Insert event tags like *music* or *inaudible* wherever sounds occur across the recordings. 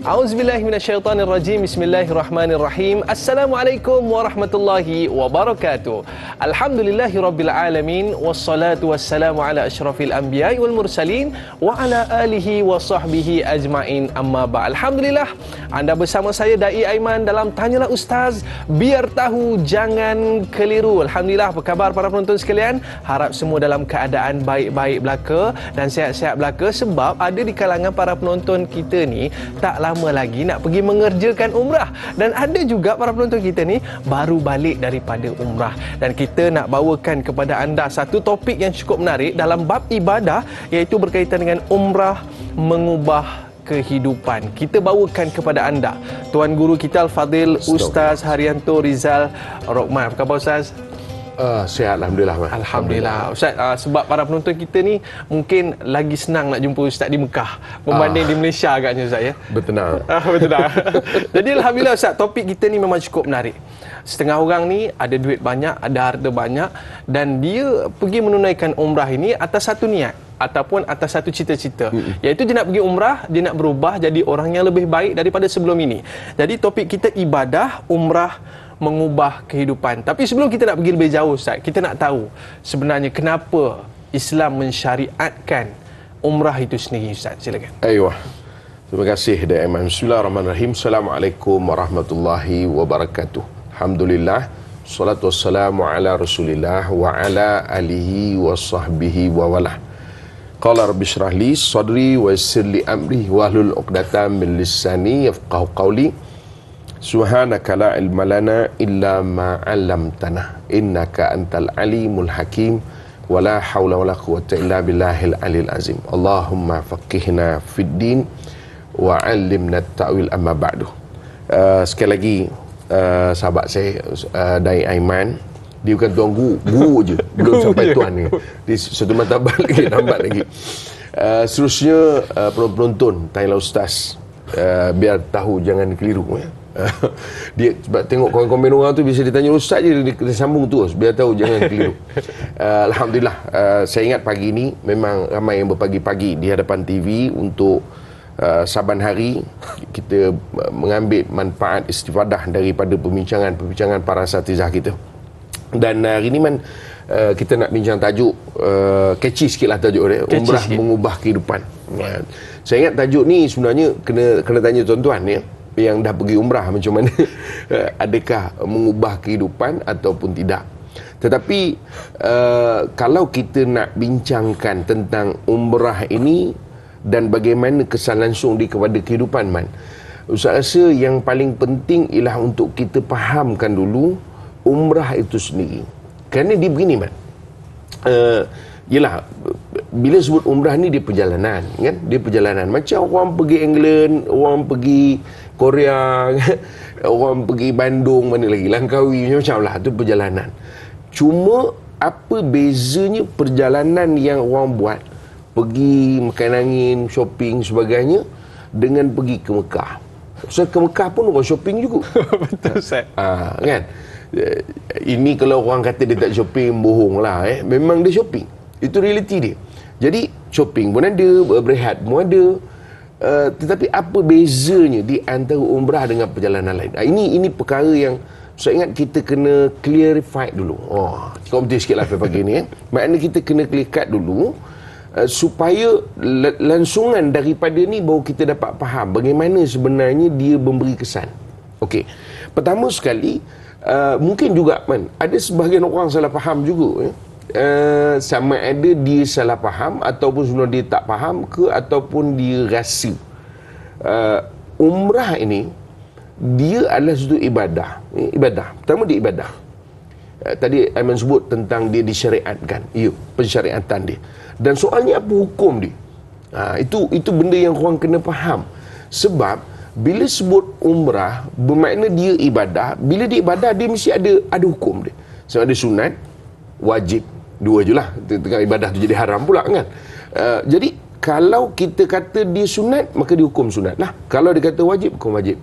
A'udzubillahi Bismillahirrahmanirrahim. Assalamualaikum warahmatullahi wabarakatuh. Alhamdulillahirabbil alamin wassalatu wassalamu ala asyrafil anbiya'i wal mursalin wa ala alihi wa sahbihi ajmain. Amma ba. Alhamdulillah anda bersama saya Dai Aiman dalam tanyalah ustaz biar tahu jangan keliru. Alhamdulillah apa khabar para penonton sekalian? Harap semua dalam keadaan baik-baik belaka dan sihat-sihat belaka sebab ada di kalangan para penonton kita ni taklah lama lagi nak pergi mengerjakan umrah dan ada juga para penonton kita ni baru balik daripada umrah dan kita nak bawakan kepada anda satu topik yang cukup menarik dalam bab ibadah iaitu berkaitan dengan umrah mengubah kehidupan. Kita bawakan kepada anda Tuan Guru kita Al-Fadhil Ustaz Haryanto Rizal Rokman. Apa khabar Ustaz? Uh, sihat Alhamdulillah man. Alhamdulillah Ustaz uh, sebab para penonton kita ni mungkin lagi senang nak jumpa Ustaz di Mekah membanding uh, di Malaysia agaknya Ustaz ya bertenang *laughs* uh, bertenang jadi Alhamdulillah Ustaz topik kita ni memang cukup menarik setengah orang ni ada duit banyak ada harta banyak dan dia pergi menunaikan umrah ini atas satu niat ataupun atas satu cita-cita hmm. iaitu dia nak pergi umrah dia nak berubah jadi orang yang lebih baik daripada sebelum ini jadi topik kita ibadah umrah mengubah kehidupan. Tapi sebelum kita nak pergi lebih jauh Ustaz, kita nak tahu sebenarnya kenapa Islam mensyariatkan umrah itu sendiri Ustaz. Silakan. Ayuh. Terima kasih dan Imam Bismillahirrahmanirrahim. Assalamualaikum warahmatullahi wabarakatuh. Alhamdulillah. Salatu wassalamu ala rasulillah wa ala alihi wa sahbihi wa walah. Qala rabbi shrah li sadri wa yassir li amri wa hlul uqdatan min lisani yafqahu qawli. Subhanaka la ilma illa ma 'allamtana innaka antal alimul hakim wala haula wala quwwata illa billahil aliyil azim. Allahumma faqihna fid din wa 'allimna ta'wil amma ba'du. Uh, sekali lagi uh, sahabat saya uh, Dai Aiman dia bukan tuan guru, guru *laughs* je belum sampai tuan ni. Di satu mata *laughs* lagi nampak lagi. Uh, seterusnya uh, penonton Thailand Ustaz uh, biar tahu jangan keliru ya. Eh. *laughs* dia sebab tengok komen-komen orang tu bisa ditanya ustaz je dia, dia sambung terus biar tahu jangan keliru. uh, *laughs* alhamdulillah uh, saya ingat pagi ni memang ramai yang berpagi-pagi di hadapan TV untuk uh, saban hari kita mengambil manfaat istifadah daripada perbincangan-perbincangan para satizah kita. Dan uh, hari ni man uh, kita nak bincang tajuk uh, catchy sikitlah tajuk dia catchy umrah sikit. mengubah kehidupan. Uh, saya ingat tajuk ni sebenarnya kena kena tanya tuan-tuan ya yang dah pergi umrah macam mana *laughs* eh, adakah mengubah kehidupan ataupun tidak tetapi uh, kalau kita nak bincangkan tentang umrah ini dan bagaimana kesan langsung di kepada kehidupan man usah rasa yang paling penting ialah untuk kita fahamkan dulu umrah itu sendiri kerana dia begini man uh, Yelah Bila sebut umrah ni dia perjalanan kan? Dia perjalanan Macam orang pergi England Orang pergi Korea *laughs* Orang pergi Bandung Mana lagi Langkawi Macam-macam lah Itu perjalanan Cuma Apa bezanya Perjalanan yang orang buat Pergi makan angin Shopping sebagainya Dengan pergi ke Mekah So ke Mekah pun orang shopping juga *laughs* Betul Ustaz ha, Kan eh, ini kalau orang kata dia tak shopping bohong lah eh memang dia shopping itu realiti dia. Jadi shopping pun ada, berehat pun ada. Uh, tetapi apa bezanya di antara umrah dengan perjalanan lain? Uh, ini ini perkara yang saya ingat kita kena clarify dulu. Oh, komputer sikit lah pagi ni. Eh. Maknanya kita kena clear dulu uh, supaya lansungan daripada ni baru kita dapat faham bagaimana sebenarnya dia memberi kesan. Okey. Pertama sekali, uh, mungkin juga man, ada sebahagian orang salah faham juga. Eh. Eh, sama ada dia salah faham ataupun sebenarnya dia tak faham ke ataupun dia rasa uh, umrah ini dia adalah satu ibadah eh, ibadah pertama dia ibadah uh, tadi Aiman sebut tentang dia disyariatkan ya pensyariatan dia dan soalnya apa hukum dia ha, itu itu benda yang orang kena faham sebab bila sebut umrah bermakna dia ibadah bila dia ibadah dia mesti ada ada hukum dia sebab ada sunat wajib dua je lah tengah ibadah tu jadi haram pula kan uh, jadi kalau kita kata dia sunat maka dia hukum sunat lah kalau dia kata wajib hukum wajib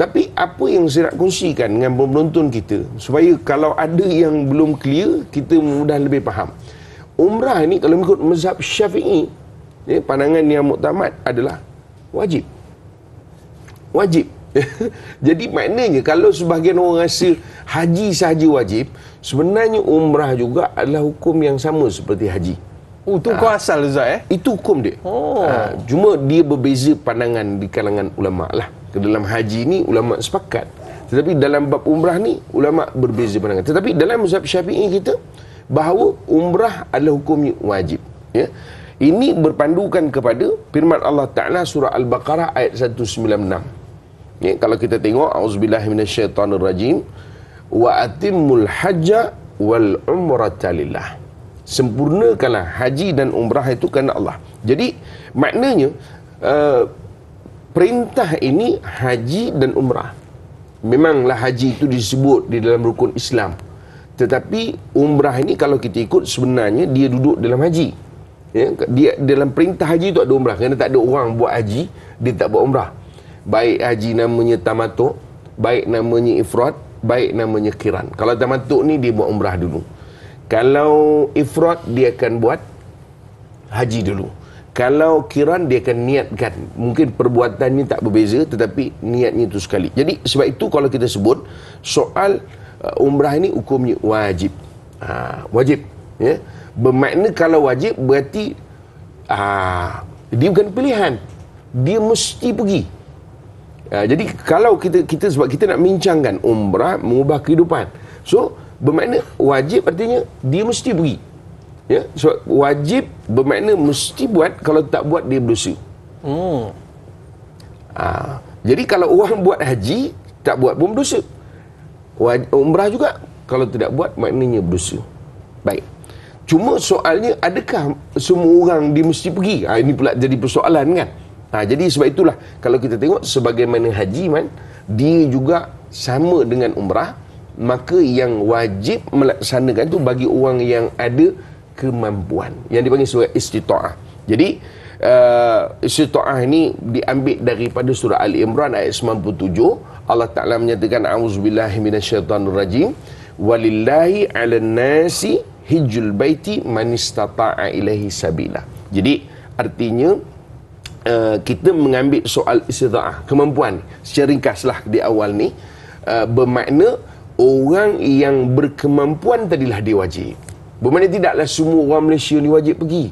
tapi apa yang saya nak kongsikan dengan penonton kita supaya kalau ada yang belum clear kita mudah lebih faham umrah ni kalau mengikut mazhab syafi'i eh, pandangan yang muktamad adalah wajib wajib *laughs* Jadi maknanya kalau sebahagian orang rasa haji sahaja wajib, sebenarnya umrah juga adalah hukum yang sama seperti haji. Oh, tu kau ah. asal Zah eh? Itu hukum dia. Oh. Ha, cuma dia berbeza pandangan di kalangan ulama lah. Dalam haji ni ulama sepakat. Tetapi dalam bab umrah ni ulama berbeza pandangan. Tetapi dalam mazhab Syafi'i kita bahawa umrah adalah hukum wajib. Ya. Ini berpandukan kepada firman Allah Ta'ala surah Al-Baqarah ayat 196. Ya, kalau kita tengok auzubillahi minasyaitonirrajim wa atimul hajja wal umrata lillah. Sempurnakanlah haji dan umrah itu kerana Allah. Jadi maknanya uh, perintah ini haji dan umrah. Memanglah haji itu disebut di dalam rukun Islam. Tetapi umrah ini kalau kita ikut sebenarnya dia duduk dalam haji. Ya, dia dalam perintah haji tu ada umrah kerana tak ada orang buat haji, dia tak buat umrah baik haji namanya tamatuk baik namanya ifrat baik namanya kiran kalau tamatuk ni dia buat umrah dulu kalau ifrat dia akan buat haji dulu kalau kiran dia akan niatkan mungkin perbuatannya tak berbeza tetapi niatnya itu sekali jadi sebab itu kalau kita sebut soal uh, umrah ini hukumnya wajib ha, wajib ya bermakna kalau wajib berarti ha, dia bukan pilihan dia mesti pergi Ah, jadi kalau kita kita sebab kita nak bincangkan umrah mengubah kehidupan. So bermakna wajib artinya dia mesti pergi, Ya, so, wajib bermakna mesti buat kalau tak buat dia berdosa. Hmm. Ha, jadi kalau orang buat haji tak buat pun berdosa. umrah juga kalau tidak buat maknanya berdosa. Baik. Cuma soalnya adakah semua orang dia mesti pergi? Ha, ini pula jadi persoalan kan? Ha, jadi sebab itulah kalau kita tengok sebagaimana haji man dia juga sama dengan umrah maka yang wajib melaksanakan itu bagi orang yang ada kemampuan yang dipanggil sebagai istita'ah. Jadi uh, istita'ah ni diambil daripada surah Ali Imran ayat 97 Allah Taala menyatakan auzubillahi minasyaitanirrajim walillahi 'alan nasi hijjul baiti man ilaihi sabila. Jadi artinya uh, kita mengambil soal istidaah kemampuan secara ringkaslah di awal ni uh, bermakna orang yang berkemampuan tadilah dia wajib bermakna tidaklah semua orang Malaysia ni wajib pergi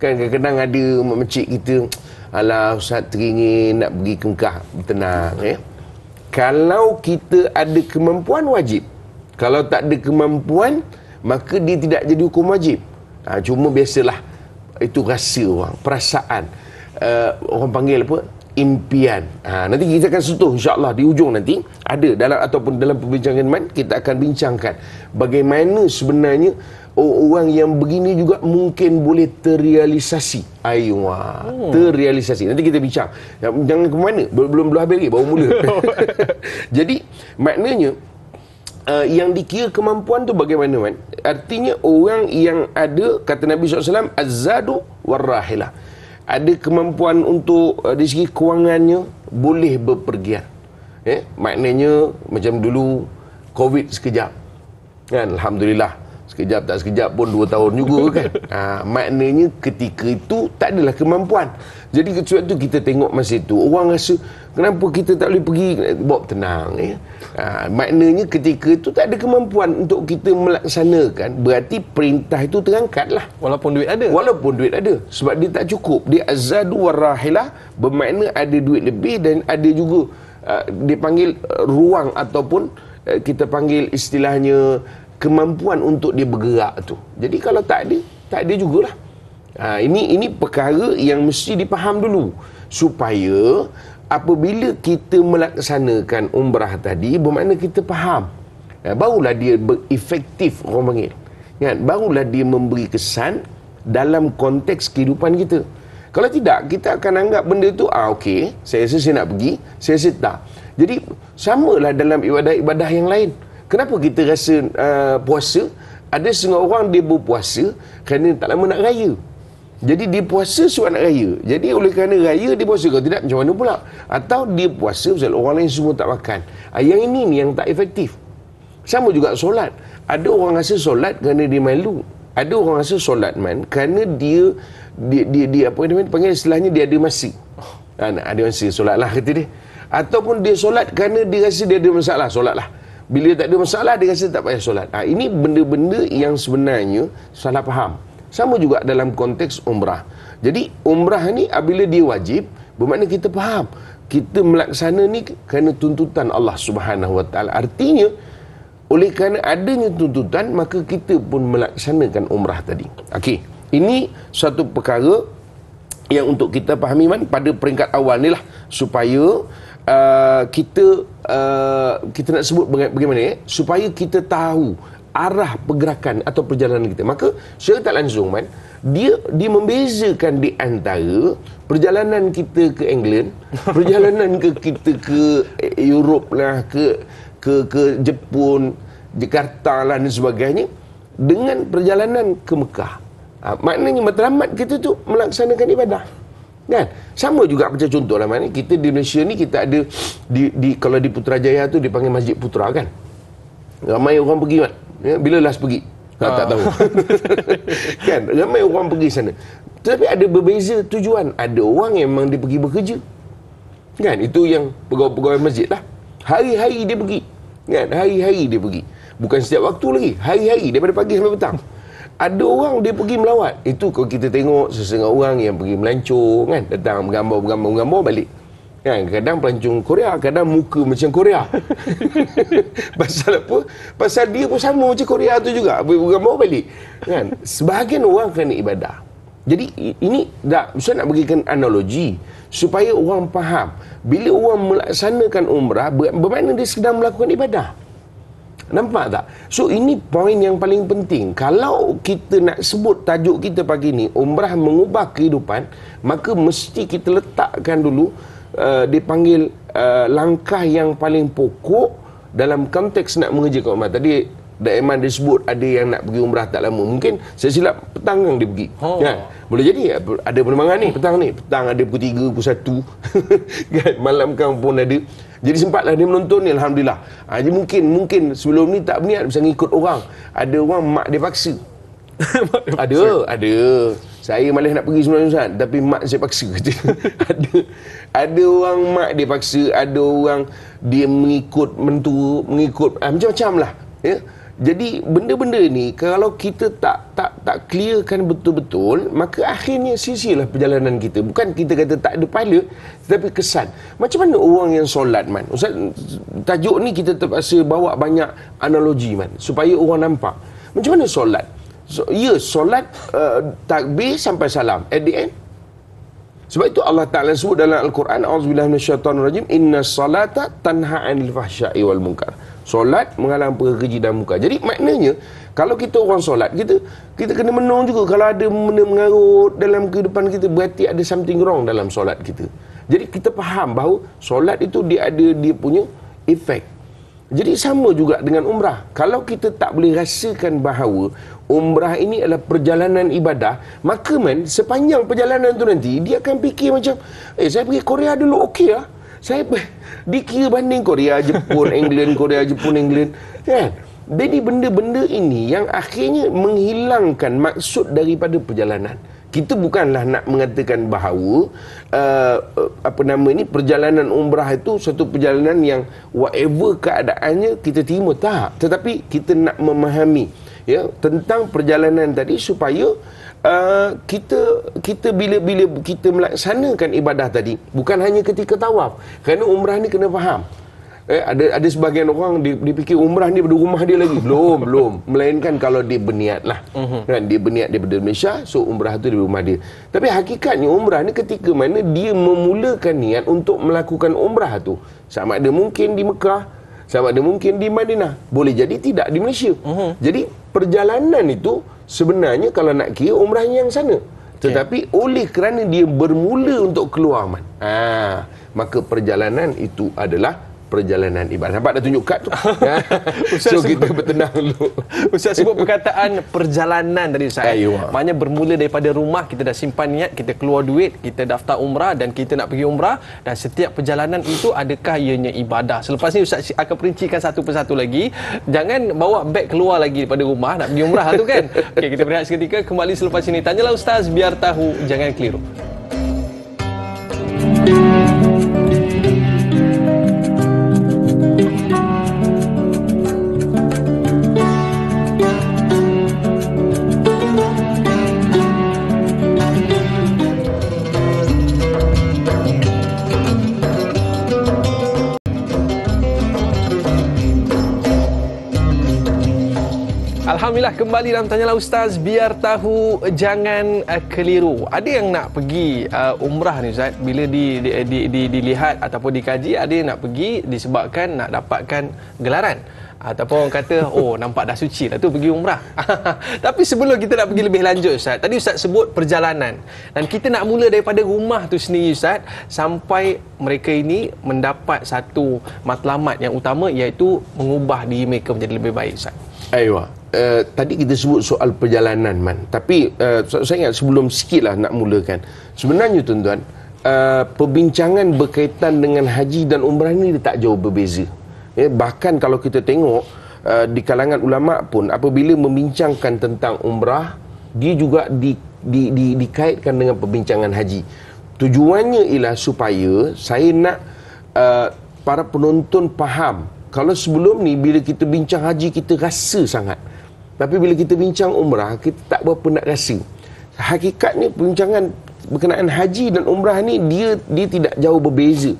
kan kadang-kadang ada makcik kita alah ustaz teringin nak pergi ke Mekah tenang ya kalau kita ada kemampuan wajib kalau tak ada kemampuan maka dia tidak jadi hukum wajib ha, cuma biasalah itu rasa orang perasaan uh, orang panggil apa impian. Ha, nanti kita akan sentuh insya-Allah di ujung nanti ada dalam ataupun dalam perbincangan main kita akan bincangkan bagaimana sebenarnya orang yang begini juga mungkin boleh terrealisasi. Ayuh, oh. Hmm. terrealisasi. Nanti kita bincang. Ya, jangan ke mana? Belum belum habis lagi baru mula. *laughs* Jadi maknanya uh, yang dikira kemampuan tu bagaimana man? Artinya orang yang ada kata Nabi SAW Azadu warrahilah ada kemampuan untuk uh, dari segi kewangannya boleh berpergian eh maknanya macam dulu covid sekejap kan alhamdulillah Sekejap tak sekejap pun dua tahun juga kan. *laughs* Ha, maknanya ketika itu tak adalah kemampuan. Jadi kecuali itu kita tengok masa itu. Orang rasa kenapa kita tak boleh pergi. Bob tenang ya. Ha, maknanya ketika itu tak ada kemampuan untuk kita melaksanakan. Berarti perintah itu terangkat lah. Walaupun duit ada. Walaupun duit ada. Sebab dia tak cukup. Dia azadu warahilah. Bermakna ada duit lebih dan ada juga. Uh, dia panggil uh, ruang ataupun uh, kita panggil istilahnya kemampuan untuk dia bergerak tu. Jadi kalau tak ada, tak ada jugalah. Ha, ini ini perkara yang mesti dipaham dulu supaya apabila kita melaksanakan umrah tadi bermakna kita faham ha, barulah dia berefektif orang panggil kan barulah dia memberi kesan dalam konteks kehidupan kita kalau tidak kita akan anggap benda tu ah okey saya rasa saya nak pergi saya rasa tak jadi samalah dalam ibadah-ibadah yang lain kenapa kita rasa uh, puasa ada setengah orang dia berpuasa kerana tak lama nak raya jadi dia puasa sebab nak raya jadi oleh kerana raya dia puasa kalau tidak macam mana pula atau dia puasa sebab orang lain semua tak makan uh, yang ini ni yang tak efektif sama juga solat ada orang rasa solat kerana dia malu ada orang rasa solat man kerana dia dia dia, dia apa dia panggil istilahnya dia ada masih ah, oh, ada masih solat lah kata dia ataupun dia solat kerana dia rasa dia ada masalah solat lah bila tak ada masalah dia rasa tak payah solat ha, ini benda-benda yang sebenarnya salah faham sama juga dalam konteks umrah jadi umrah ni bila dia wajib bermakna kita faham kita melaksana ni kerana tuntutan Allah Subhanahu Wa artinya oleh kerana adanya tuntutan maka kita pun melaksanakan umrah tadi Okay, ini satu perkara yang untuk kita pahami man pada peringkat awal ni lah supaya uh, kita uh, kita nak sebut baga- bagaimana eh? supaya kita tahu arah pergerakan atau perjalanan kita. Maka secara tak langsung man, dia dia membezakan di antara perjalanan kita ke England, *laughs* perjalanan ke kita ke Europe lah ke ke ke Jepun, Jakarta lah dan sebagainya dengan perjalanan ke Mekah. Ha, maknanya matlamat kita tu melaksanakan ibadah. Kan? Sama juga macam contoh lah mana kita di Malaysia ni kita ada di, di kalau di Putrajaya tu dipanggil Masjid Putra kan. Ramai orang pergi kan. Ya, bila last pergi? Ha. Tak ah. tahu. *laughs* kan? Ramai orang pergi sana. Tapi ada berbeza tujuan. Ada orang yang memang dia pergi bekerja. Kan? Itu yang pegawai-pegawai masjid lah. Hari-hari dia pergi. Kan? Hari-hari dia pergi. Bukan setiap waktu lagi. Hari-hari daripada pagi sampai petang ada orang dia pergi melawat itu kalau kita tengok sesetengah orang yang pergi melancong kan datang bergambar bergambar bergambar balik kan kadang pelancong Korea kadang muka macam Korea *laughs* pasal apa pasal dia pun sama macam Korea tu juga bergambar balik kan sebahagian orang kena ibadah jadi ini dah saya nak berikan analogi supaya orang faham bila orang melaksanakan umrah bermakna dia sedang melakukan ibadah Nampak tak? So ini poin yang paling penting. Kalau kita nak sebut tajuk kita pagi ni umrah mengubah kehidupan, maka mesti kita letakkan dulu uh, dipanggil uh, langkah yang paling pokok dalam konteks nak mengejar kat umrah. Tadi dan Iman dia sebut ada yang nak pergi umrah tak lama Mungkin saya silap petang kan dia pergi oh. kan? Boleh jadi eh, ada penerbangan ni petang ni Petang ada pukul 3, pukul 1 *laughs* kan? Malam kan pun ada Jadi sempatlah dia menonton ni Alhamdulillah ha, Jadi mungkin mungkin sebelum ni tak berniat Bisa ikut orang Ada orang mak dia paksa *laughs* ada, ada. Saya malah nak pergi sebenarnya Ustaz, tapi mak saya paksa *laughs* ada ada orang mak dia paksa, ada orang dia mengikut mentua, mengikut ah, macam-macam lah. Ya. Yeah? Jadi benda-benda ni kalau kita tak tak tak clearkan betul-betul, maka akhirnya sisilah perjalanan kita. Bukan kita kata tak ada pahala, tetapi kesan. Macam mana orang yang solat man? Ustaz tajuk ni kita terpaksa bawa banyak analogi man supaya orang nampak. Macam mana solat? So, ya, solat uh, takbir sampai salam. At the end, sebab itu Allah Ta'ala sebut dalam Al-Quran A'udzubillah minasyaitan rajim Inna salata tanha anil fahsyai wal munkar Solat mengalami perkeji dan muka Jadi maknanya Kalau kita orang solat Kita kita kena menung juga Kalau ada benda mengarut dalam kehidupan kita Berarti ada something wrong dalam solat kita Jadi kita faham bahawa Solat itu dia ada dia punya efek jadi sama juga dengan umrah. Kalau kita tak boleh rasakan bahawa umrah ini adalah perjalanan ibadah, maka man sepanjang perjalanan tu nanti dia akan fikir macam, "Eh, saya pergi Korea dulu okey lah. Saya *laughs* dikira banding Korea, Jepun, England, Korea, Jepun, England. Kan? Jadi benda-benda ini yang akhirnya menghilangkan maksud daripada perjalanan kita bukanlah nak mengatakan bahawa uh, uh apa nama ini perjalanan umrah itu satu perjalanan yang whatever keadaannya kita terima tak tetapi kita nak memahami ya tentang perjalanan tadi supaya uh, kita kita bila-bila kita melaksanakan ibadah tadi bukan hanya ketika tawaf kerana umrah ni kena faham Eh, ada ada sebahagian orang dipikir umrah ni pada rumah dia lagi. Belum, belum. Melainkan kalau dia berniat lah. Uh-huh. Kan? Dia berniat daripada Malaysia, so umrah tu di rumah dia. Tapi hakikatnya umrah ni ketika mana dia memulakan niat untuk melakukan umrah tu. Sama ada mungkin di Mekah, sama ada mungkin di Madinah. Boleh jadi tidak di Malaysia. Uh-huh. Jadi perjalanan itu sebenarnya kalau nak kira umrahnya yang sana. Tetapi okay. oleh kerana dia bermula untuk keluar aman. Ha, maka perjalanan itu adalah perjalanan ibadah. Nampak dah tunjuk kad tu? *laughs* Ya. Ustaz so, sebut, kita bertenang dulu. Ustaz sebut perkataan perjalanan dari saya. Ayu. Maknanya bermula daripada rumah, kita dah simpan niat, kita keluar duit, kita daftar umrah dan kita nak pergi umrah. Dan setiap perjalanan itu adakah ianya ibadah? Selepas ni Ustaz akan perincikan satu persatu lagi. Jangan bawa beg keluar lagi daripada rumah, nak pergi umrah tu kan? *laughs* Okey, kita berehat seketika. Kembali selepas ini. Tanyalah Ustaz, biar tahu. Jangan keliru. Alhamdulillah kembali dalam lah ustaz biar tahu jangan uh, keliru. Ada yang nak pergi uh, umrah ni ustaz bila di, di, di, di dilihat ataupun dikaji ada yang nak pergi disebabkan nak dapatkan gelaran ataupun orang kata *laughs* oh nampak dah suci lah tu pergi umrah. *laughs* Tapi sebelum kita nak pergi lebih lanjut ustaz, tadi ustaz sebut perjalanan dan kita nak mula daripada rumah tu sendiri ustaz sampai mereka ini mendapat satu matlamat yang utama iaitu mengubah diri mereka menjadi lebih baik ustaz. Ayuh. Eh, tadi kita sebut soal perjalanan man tapi uh, saya ingat sebelum sikit lah nak mulakan sebenarnya tuan-tuan uh, perbincangan berkaitan dengan haji dan umrah ni dia tak jauh berbeza ya, bahkan kalau kita tengok uh, di kalangan ulama pun apabila membincangkan tentang umrah dia juga di, di, di, dikaitkan dengan perbincangan haji tujuannya ialah supaya saya nak uh, para penonton faham kalau sebelum ni bila kita bincang haji kita rasa sangat tapi bila kita bincang umrah, kita tak berapa nak rasa. Hakikatnya perbincangan berkenaan haji dan umrah ni dia dia tidak jauh berbeza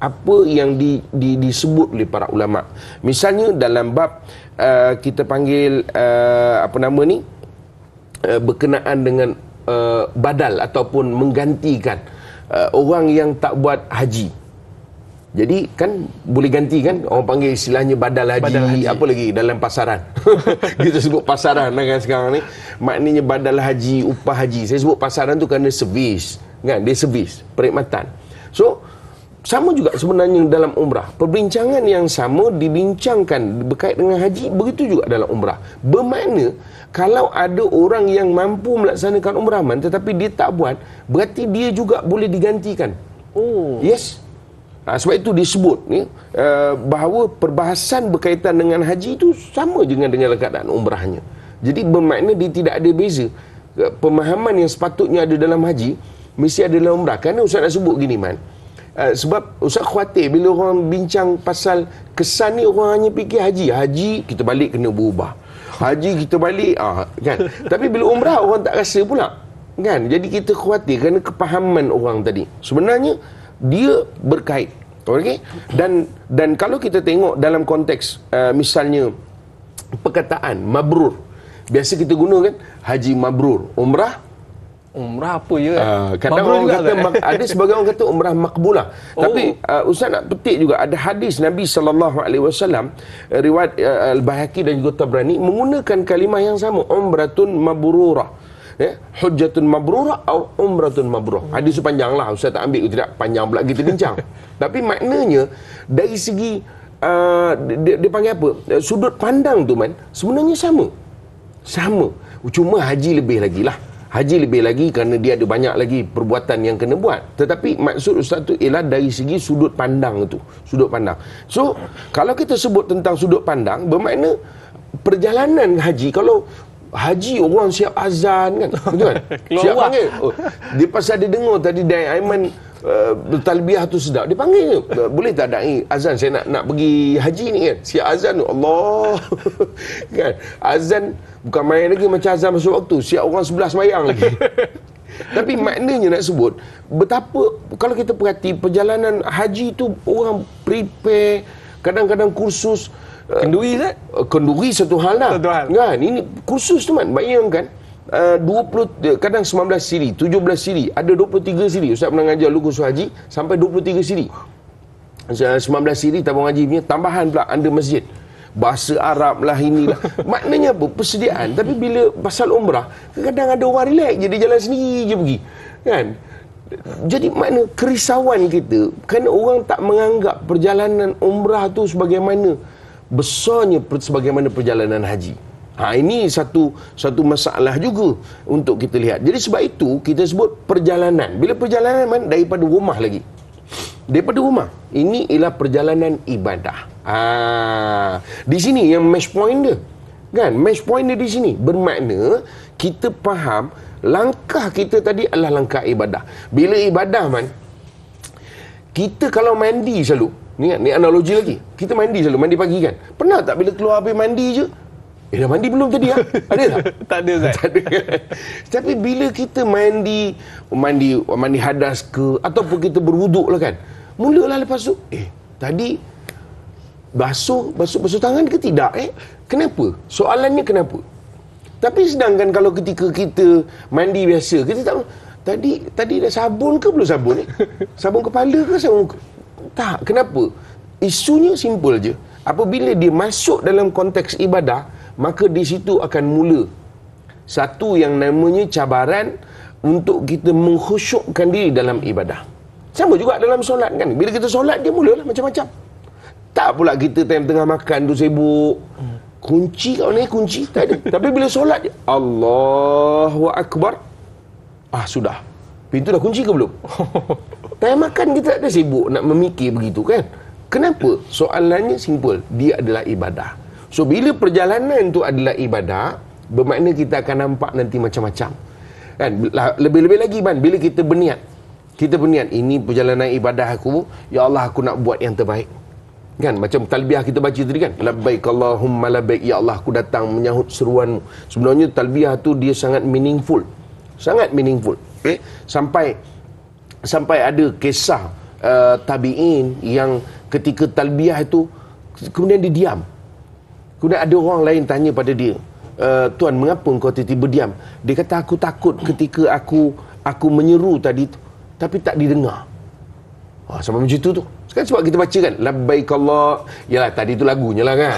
apa yang di, di, disebut oleh para ulama. Misalnya dalam bab uh, kita panggil uh, apa nama ni uh, berkenaan dengan uh, badal ataupun menggantikan uh, orang yang tak buat haji. Jadi kan boleh ganti kan orang panggil istilahnya badal haji, badal haji. apa lagi dalam pasaran. *laughs* Kita sebut pasaran lah kan sekarang ni. Maknanya badal haji, upah haji. Saya sebut pasaran tu kerana servis kan dia servis perkhidmatan. So sama juga sebenarnya dalam umrah. Perbincangan yang sama dibincangkan berkait dengan haji begitu juga dalam umrah. Bermakna kalau ada orang yang mampu melaksanakan umrah man tetapi dia tak buat berarti dia juga boleh digantikan. Oh. Yes. Ha, sebab itu disebut ni uh, bahawa perbahasan berkaitan dengan haji itu sama dengan dengan keadaan umrahnya. Jadi bermakna dia tidak ada beza. Eh, pemahaman yang sepatutnya ada dalam haji mesti ada dalam umrah. Kerana Ustaz nak sebut gini man. Uh, sebab Ustaz khuatir bila orang bincang pasal kesan ni orang hanya fikir haji. Haji kita balik kena berubah. Haji kita balik ah uh, kan. Tapi bila umrah orang tak rasa pula. Kan? Jadi kita khuatir kerana kepahaman orang tadi. Sebenarnya dia berkait okey dan dan kalau kita tengok dalam konteks uh, misalnya perkataan mabrur biasa kita guna kan haji mabrur umrah umrah apa ya uh, kadang mabrur orang kata kan? ada sebagai orang kata umrah makbulah oh. tapi uh, ustaz nak petik juga ada hadis Nabi sallallahu alaihi wasallam eh, riwayat uh, eh, al bahaki dan juga Tabrani menggunakan kalimah yang sama umratun mabrurah eh, ya? hujatun mabrurah atau umratun mabrurah. Hmm. Hadis sepanjang lah. Ustaz tak ambil. Tidak panjang pula kita bincang. *laughs* Tapi maknanya dari segi uh, dia, dia panggil apa? Sudut pandang tu man sebenarnya sama. Sama. Cuma haji lebih lagi lah. Haji lebih lagi kerana dia ada banyak lagi perbuatan yang kena buat. Tetapi maksud Ustaz tu ialah dari segi sudut pandang tu. Sudut pandang. So, kalau kita sebut tentang sudut pandang, bermakna perjalanan haji, kalau haji orang siap azan kan *laughs* betul kan siap panggil oh, dia pasal dia dengar tadi Dai Aiman uh, eh, talbiah tu sedap dia panggil uh, boleh tak dai azan saya nak nak pergi haji ni kan siap azan tu Allah *laughs* kan azan bukan main lagi macam azan masuk waktu siap orang sebelah sembahyang lagi *laughs* tapi maknanya nak sebut betapa kalau kita perhati perjalanan haji tu orang prepare kadang-kadang kursus Eh, kenduri Ustaz? Eh, kenduri satu hal dah. Satu hal. Kan ini kursus tu man. Bayangkan eh, uh, 20 kadang 19 siri, 17 siri, ada 23 siri. Ustaz pernah ajar lu kursus haji sampai 23 siri. 19 siri tabung haji punya tambahan pula anda masjid. Bahasa Arab lah inilah *laughs* Maknanya apa? Persediaan Tapi bila pasal umrah Kadang ada orang relax je Dia jalan sendiri je pergi Kan? Jadi makna kerisauan kita Kerana orang tak menganggap perjalanan umrah tu sebagaimana mana besarnya sebagaimana perjalanan haji. Ha, ini satu satu masalah juga untuk kita lihat. Jadi sebab itu kita sebut perjalanan. Bila perjalanan man, daripada rumah lagi. Daripada rumah. Ini ialah perjalanan ibadah. Ha, di sini yang match point dia. Kan? Match point dia di sini. Bermakna kita faham langkah kita tadi adalah langkah ibadah. Bila ibadah man, kita kalau mandi selalu, Ni, ni analogi lagi. Kita mandi selalu, mandi pagi kan. Pernah tak bila keluar habis mandi je, Eh dah mandi belum tadi ya? Ah? Ada tak? *laughs* tak ada Zat. Tak ada. *laughs* Tapi bila kita mandi, mandi mandi hadas ke, ataupun kita berwuduk lah kan. Mulalah lepas tu, eh tadi basuh, basuh, basuh tangan ke tidak eh? Kenapa? Soalannya kenapa? Tapi sedangkan kalau ketika kita mandi biasa, kita tak tadi tadi dah sabun ke belum sabun eh? *laughs* Sabun kepala ke sabun tak, kenapa? Isunya simple je. Apabila dia masuk dalam konteks ibadah, maka di situ akan mula satu yang namanya cabaran untuk kita mengkhusyukkan diri dalam ibadah. Sama juga dalam solat kan. Bila kita solat, dia mulalah macam-macam. Tak pula kita time tengah makan tu sibuk. Kunci kat mana kunci? Tak ada. Tapi bila solat je, Allahu Akbar. Ah, sudah. Pintu dah kunci ke belum? *laughs* Tak makan kita ada sibuk nak memikir begitu kan? Kenapa? Soalannya simple. Dia adalah ibadah. So, bila perjalanan tu adalah ibadah, bermakna kita akan nampak nanti macam-macam. Kan? Lah, lebih-lebih lagi, man bila kita berniat. Kita berniat, ini perjalanan ibadah aku, Ya Allah, aku nak buat yang terbaik. Kan? Macam talbiah kita baca tadi kan? Labbaik Allahumma labbaik, Ya Allah, aku datang menyahut seruanmu. Sebenarnya, talbiah tu dia sangat meaningful. Sangat meaningful. Okay? Eh? Sampai sampai ada kisah uh, tabi'in yang ketika talbiah itu kemudian dia diam. Kemudian ada orang lain tanya pada dia, uh, "Tuan, mengapa engkau tiba-tiba diam?" Dia kata, "Aku takut ketika aku aku menyeru tadi tu, tapi tak didengar." Ah, oh, sampai macam itu tu. Sekarang sebab kita baca kan, "Labbaik Allah." Yalah, tadi tu lagunya lah kan.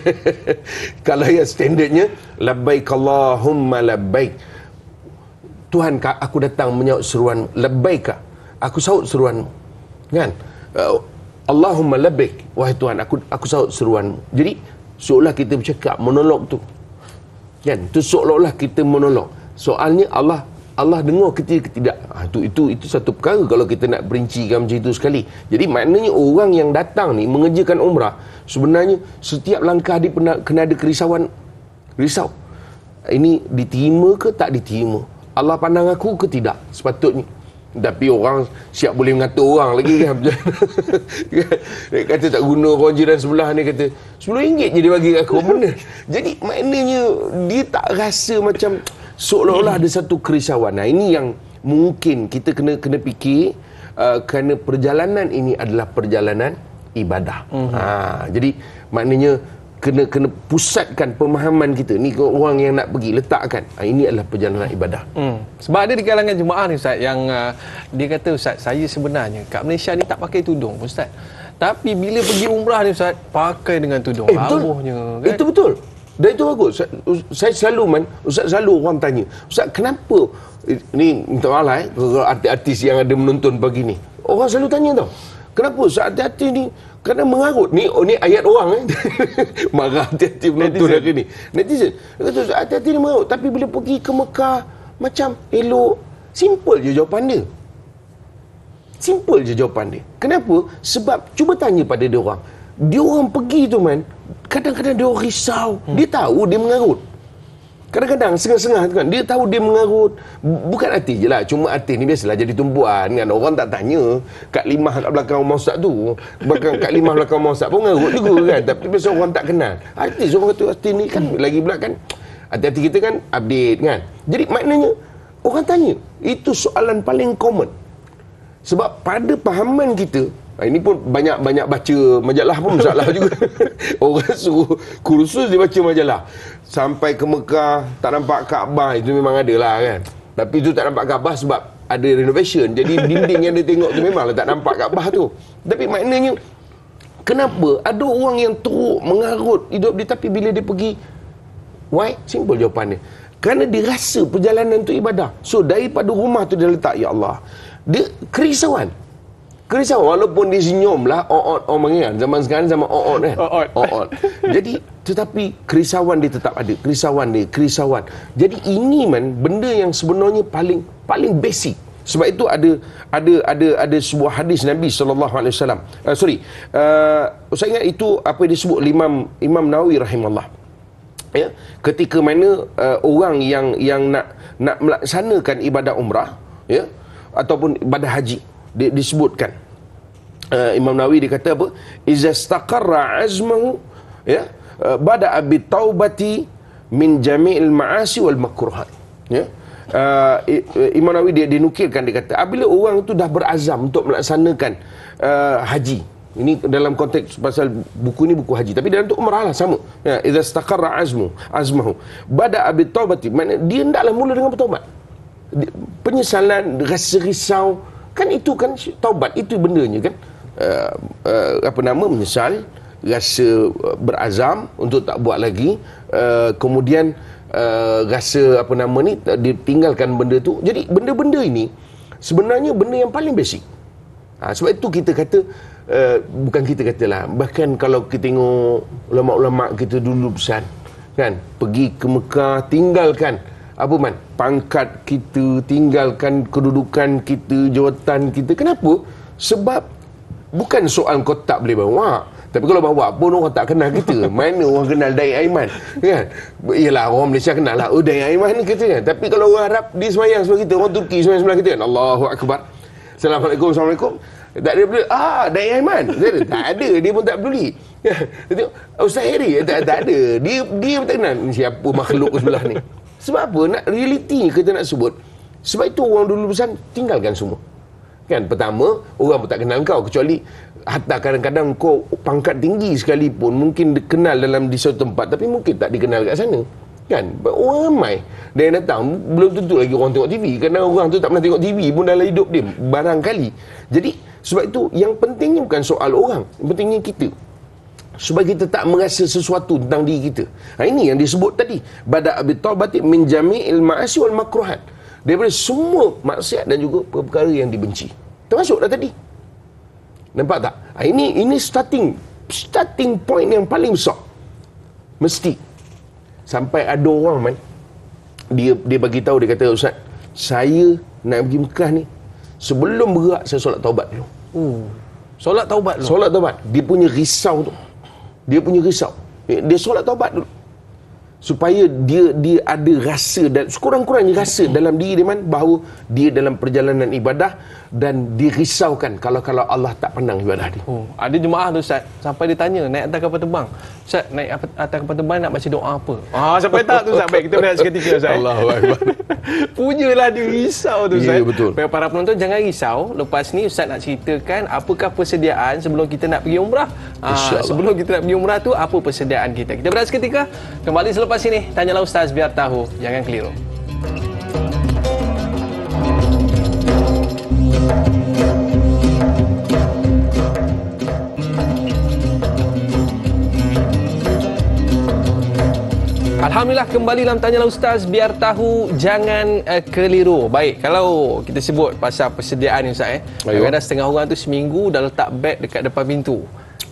*laughs* *laughs* Kalau yang standardnya, "Labbaik Allahumma labbaik." Tuhan aku datang menyaut seruan labbaika aku saut seruanmu kan uh, Allahumma labbaik wahai Tuhan aku aku saut seruanmu jadi seolah kita bercakap monolog tu kan tu seolah-olah kita monolog soalnya Allah Allah dengar kita ke tidak ha, ah, itu, itu, itu satu perkara kalau kita nak perincikan macam itu sekali jadi maknanya orang yang datang ni mengerjakan umrah sebenarnya setiap langkah dia pernah, kena ada kerisauan risau ini diterima ke tak diterima Allah pandang aku ke tidak sepatutnya tapi orang siap boleh mengatur orang lagi kan *laughs* dia kata tak guna orang jiran sebelah ni kata RM10 je dia bagi kat aku *laughs* mana jadi maknanya dia tak rasa macam seolah-olah ada satu kerisauan nah ini yang mungkin kita kena kena fikir uh, kerana perjalanan ini adalah perjalanan ibadah. Mm-hmm. Ha jadi maknanya kena kena pusatkan pemahaman kita ni ke orang yang nak pergi letakkan ah, ini adalah perjalanan ibadah hmm. sebab ada di kalangan jemaah ni Ustaz yang uh, dia kata Ustaz saya sebenarnya kat Malaysia ni tak pakai tudung Ustaz tapi bila pergi umrah ni Ustaz pakai dengan tudung eh, betul. kan? itu betul dan itu bagus saya selalu man Ustaz selalu orang tanya Ustaz kenapa eh, ni minta maaf lah, eh artis-artis yang ada menonton pagi ni orang selalu tanya tau kenapa Ustaz artis-artis ni kerana mengarut ni oh, ni ayat orang eh *laughs* marah hati-hati menonton hari ni netizen kata hati-hati ni mengarut tapi bila pergi ke Mekah macam elok simple je jawapan dia simple je jawapan dia kenapa sebab cuba tanya pada dia orang dia orang pergi tu man kadang-kadang dia orang risau hmm. dia tahu dia mengarut Kadang-kadang sengah-sengah kan. Dia tahu dia mengarut. Bukan artis je lah. Cuma artis ni biasalah jadi tumbuhan kan. Orang tak tanya. Kak Limah kat belakang rumah ustaz tu. Belakang Kak Limah belakang rumah ustaz pun mengarut juga kan. Tapi biasa orang tak kenal. Artis orang kata artis ni kan lagi pula kan. Hati-hati kita kan update kan. Jadi maknanya orang tanya. Itu soalan paling common. Sebab pada pahaman kita, Ha, ini pun banyak-banyak baca majalah pun salah juga. *laughs* Orang suruh kursus dia baca majalah. Sampai ke Mekah, tak nampak Kaabah. Itu memang ada lah kan. Tapi itu tak nampak Kaabah sebab ada renovation. Jadi *laughs* dinding yang dia tengok tu memanglah tak nampak Kaabah tu. Tapi maknanya, kenapa ada orang yang teruk mengarut hidup dia tapi bila dia pergi, why? Simple jawapannya. Kerana dia rasa perjalanan tu ibadah. So daripada rumah tu dia letak, Ya Allah. Dia kerisauan kerisau walaupun dia senyum lah oot oh, oh, oh, zaman sekarang zaman oot oh, oh, kan oot oot jadi tetapi kerisauan dia tetap ada kerisauan dia kerisauan jadi ini man benda yang sebenarnya paling paling basic sebab itu ada ada ada ada sebuah hadis Nabi saw. alaihi eh, Sorry. Uh, saya ingat itu apa disebut Imam Imam Nawawi rahimahullah. Ya, ketika mana uh, orang yang yang nak nak melaksanakan ibadah umrah, ya, ataupun ibadah haji di, disebutkan uh, Imam Nawawi dikata apa iza staqarra azmuhu ya uh, eh, bada bi taubati min jami'il ma'asi wal makruhat ya uh, Imam Nawawi dia dinukilkan dia kata apabila orang itu dah berazam untuk melaksanakan uh, haji ini dalam konteks pasal buku ni buku haji tapi dalam tu umrah lah sama ya iza staqarra azmu azmahu bada bi taubati maknanya dia hendaklah mula dengan bertaubat penyesalan rasa risau kan itu kan taubat itu bendanya kan uh, uh, apa nama menyesal rasa eh, berazam untuk tak buat lagi uh, kemudian uh, rasa apa nama ni ditinggalkan benda tu jadi benda-benda ini sebenarnya benda yang paling basic ha, sebab itu kita kata uh, bukan kita katalah bahkan kalau kita tengok ulama-ulama kita dulu pesan kan pergi ke Mekah tinggalkan apa Man, pangkat kita, tinggalkan kedudukan kita, jawatan kita. Kenapa? Sebab bukan soal kau tak boleh bawa. Tapi kalau bawa pun orang tak kenal kita. *laughs* Mana orang kenal Dayak Aiman? Kan? Yalah, orang Malaysia kenal lah. Oh, Dayak Aiman kita kan? Tapi kalau orang Arab, dia semayang sebelah kita. Orang Turki semayang sebelah kita kan? Allahu Akbar. Assalamualaikum, Assalamualaikum. Tak ada peduli. Ah, Dayak Aiman. Tak ada. Dia pun tak peduli. Ya, tengok Ustaz Harry tak, ada. Dia dia tak kenal siapa makhluk sebelah ni. Sebab apa? Nak realiti kita nak sebut. Sebab itu orang dulu besar tinggalkan semua. Kan pertama orang pun tak kenal kau kecuali hatta kadang-kadang kau pangkat tinggi sekalipun mungkin dikenal dalam di suatu tempat tapi mungkin tak dikenal kat sana. Kan? Orang ramai dia datang belum tentu lagi orang tengok TV kerana orang tu tak pernah tengok TV pun dalam hidup dia barangkali. Jadi sebab itu yang pentingnya bukan soal orang, yang pentingnya kita supaya kita tak merasa sesuatu tentang diri kita. Ha, ini yang disebut tadi. Badak abid taubati min jami'il ma'asi wal makruhat. Daripada semua maksiat dan juga perkara yang dibenci. Termasuklah tadi. Nampak tak? Ha, ini ini starting starting point yang paling besar. Mesti. Sampai ada orang man. Dia dia bagi tahu dia kata Ustaz, saya nak pergi Mekah ni sebelum berak saya solat taubat dulu. Hmm. Solat taubat Solat taubat. Dia punya risau tu dia punya risau eh, dia solat taubat dulu supaya dia dia ada rasa dan sekurang-kurangnya rasa dalam diri dia man bahawa dia dalam perjalanan ibadah dan dirisaukan kalau kalau Allah tak pandang ibadah dia. Oh, ada jemaah tu Ustaz sampai ditanya naik atas kapal terbang. Ustaz naik atas kapal terbang nak baca doa apa? Ah sampai tak tu sampai baik kita nak seketika Ustaz. Eh. Allahuakbar. *laughs* Punyalah dia risau tu ya, Ustaz. Ya betul. Baik, para penonton jangan risau. Lepas ni Ustaz nak ceritakan apakah persediaan sebelum kita nak pergi umrah. Ah sebelum kita nak pergi umrah tu apa persediaan kita? Kita berada seketika kembali selepas ini tanyalah Ustaz biar tahu jangan keliru. Thank you. Hmm. Alhamdulillah kembali dalam tanya lah Ustaz Biar tahu jangan uh, keliru Baik, kalau kita sebut pasal persediaan ni Ustaz eh, kadang setengah orang tu seminggu dah letak beg dekat depan pintu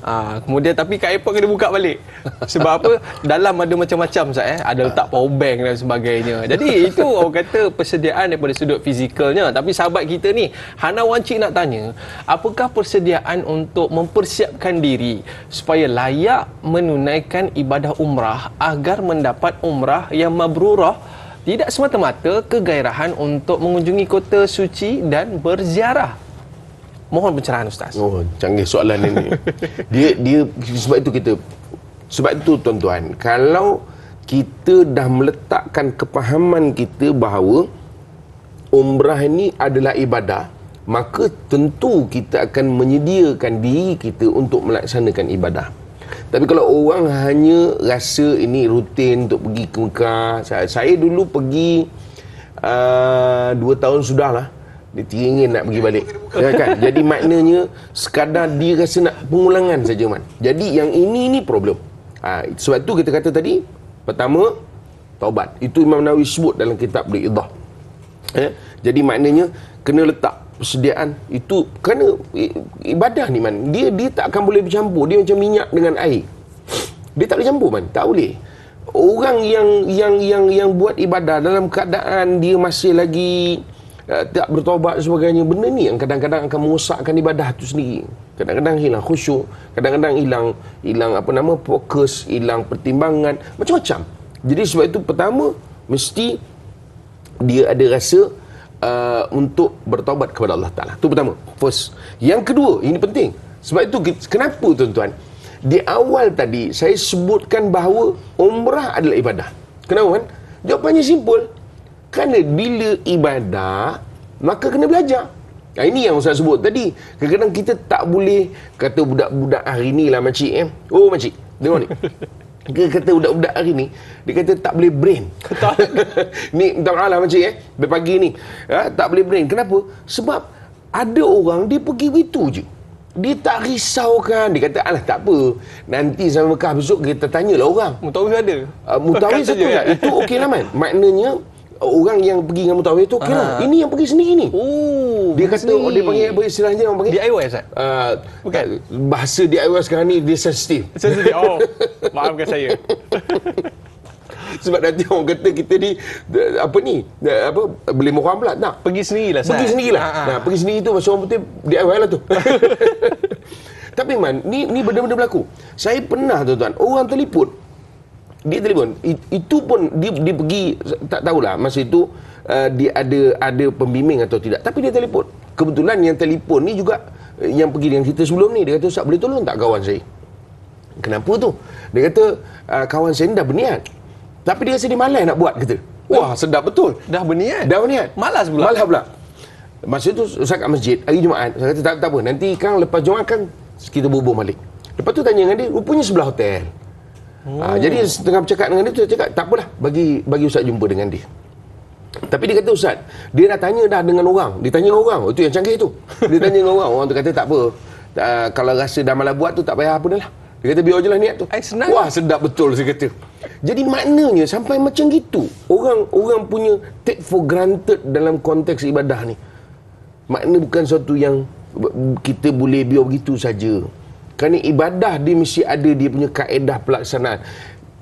Ah, kemudian tapi kat airport kena buka balik. Sebab apa? *laughs* Dalam ada macam-macam sat eh. Ada letak power bank dan sebagainya. Jadi itu orang kata persediaan daripada sudut fizikalnya. Tapi sahabat kita ni, Hana Wancik nak tanya, apakah persediaan untuk mempersiapkan diri supaya layak menunaikan ibadah umrah agar mendapat umrah yang mabrurah tidak semata-mata kegairahan untuk mengunjungi kota suci dan berziarah Mohon pencerahan Ustaz. Oh, canggih soalan ini. *laughs* dia, dia, sebab itu kita, sebab itu tuan-tuan, kalau kita dah meletakkan kepahaman kita bahawa umrah ini adalah ibadah, maka tentu kita akan menyediakan diri kita untuk melaksanakan ibadah. Tapi kalau orang hanya rasa ini rutin untuk pergi ke Mekah, saya, saya dulu pergi uh, dua tahun sudah lah dia teringin nak pergi balik ya, kan? jadi maknanya sekadar dia rasa nak pengulangan saja man jadi yang ini ni problem ha, sebab tu kita kata tadi pertama taubat itu Imam Nawawi sebut dalam kitab beli idah ya, jadi maknanya kena letak persediaan itu kerana ibadah ni man dia dia tak akan boleh bercampur dia macam minyak dengan air dia tak boleh campur man tak boleh orang yang yang yang yang buat ibadah dalam keadaan dia masih lagi Eh, tak bertobat sebagainya benda ni yang kadang-kadang akan mengusakkan ibadah tu sendiri kadang-kadang hilang khusyuk kadang-kadang hilang hilang apa nama fokus hilang pertimbangan macam-macam jadi sebab itu pertama mesti dia ada rasa uh, untuk bertobat kepada Allah Taala tu pertama first yang kedua ini penting sebab itu kenapa tuan-tuan di awal tadi saya sebutkan bahawa umrah adalah ibadah kenapa kan jawapannya simple kerana bila ibadah, maka kena belajar. Nah, ini yang saya sebut tadi. Kadang-kadang kita tak boleh kata budak-budak hari ni lah makcik. Eh? Oh makcik, dengar ni. *laughs* Dia kata budak-budak hari ni Dia kata tak boleh brain *laughs* Ni minta maaf lah macam eh pagi ni ha? Tak boleh brain Kenapa? Sebab ada orang dia pergi begitu je Dia tak risaukan Dia kata alah tak apa Nanti sampai Mekah besok kita tanyalah orang Mutawis ada uh, ah, Mutawis satu lah eh? Itu okey lah man Maknanya orang yang pergi dengan mutawif tu kira uh ini yang pergi sini ni. Oh. Dia kata oh, dia panggil apa istilahnya orang panggil DIY Uh, ah, Bukan bahasa DIY sekarang ni dia sensitif. Sensitif. Oh. *laughs* Maafkan saya. Sebab nanti orang kata kita ni eh, apa ni eh, apa beli mohon pula Nak pergi lah. pergi sah. lah. uh-huh. nah pergi sendiri tu maksud orang putih DIY lah tu *laughs* tapi man ni ni benda-benda berlaku saya pernah tuan-tuan orang terliput dia telefon itu pun dia dia pergi tak tahulah masa itu uh, dia ada ada pembimbing atau tidak tapi dia telefon kebetulan yang telefon ni juga eh, yang pergi dengan kita sebelum ni dia kata ustaz boleh tolong tak kawan saya kenapa tu dia kata uh, kawan saya ni dah berniat tapi dia rasa dia malas nak buat kata wah sedap betul dah berniat dah berniat malas pula malas pula masa itu saya kat masjid hari Jumaat saya kata tak, tak apa nanti kan lepas Jumaat kan kita bubuh balik lepas tu tanya dengan dia rupanya sebelah hotel Oh. Uh, jadi setengah bercakap dengan dia, saya cakap tak apalah bagi bagi usah jumpa dengan dia. Tapi dia kata ustaz, dia dah tanya dah dengan orang. Dia tanya dengan orang. Oh, itu yang canggih tu. Dia tanya dengan orang. Orang tu kata tak apa. Uh, kalau rasa dah malah buat tu tak payah apa dah lah. Dia kata biar je lah niat tu. Ay, senang. Wah sedap betul saya kata. Jadi maknanya sampai macam gitu. Orang orang punya take for granted dalam konteks ibadah ni. Makna bukan satu yang kita boleh biar begitu saja. Kerana ibadah dia mesti ada dia punya kaedah pelaksanaan.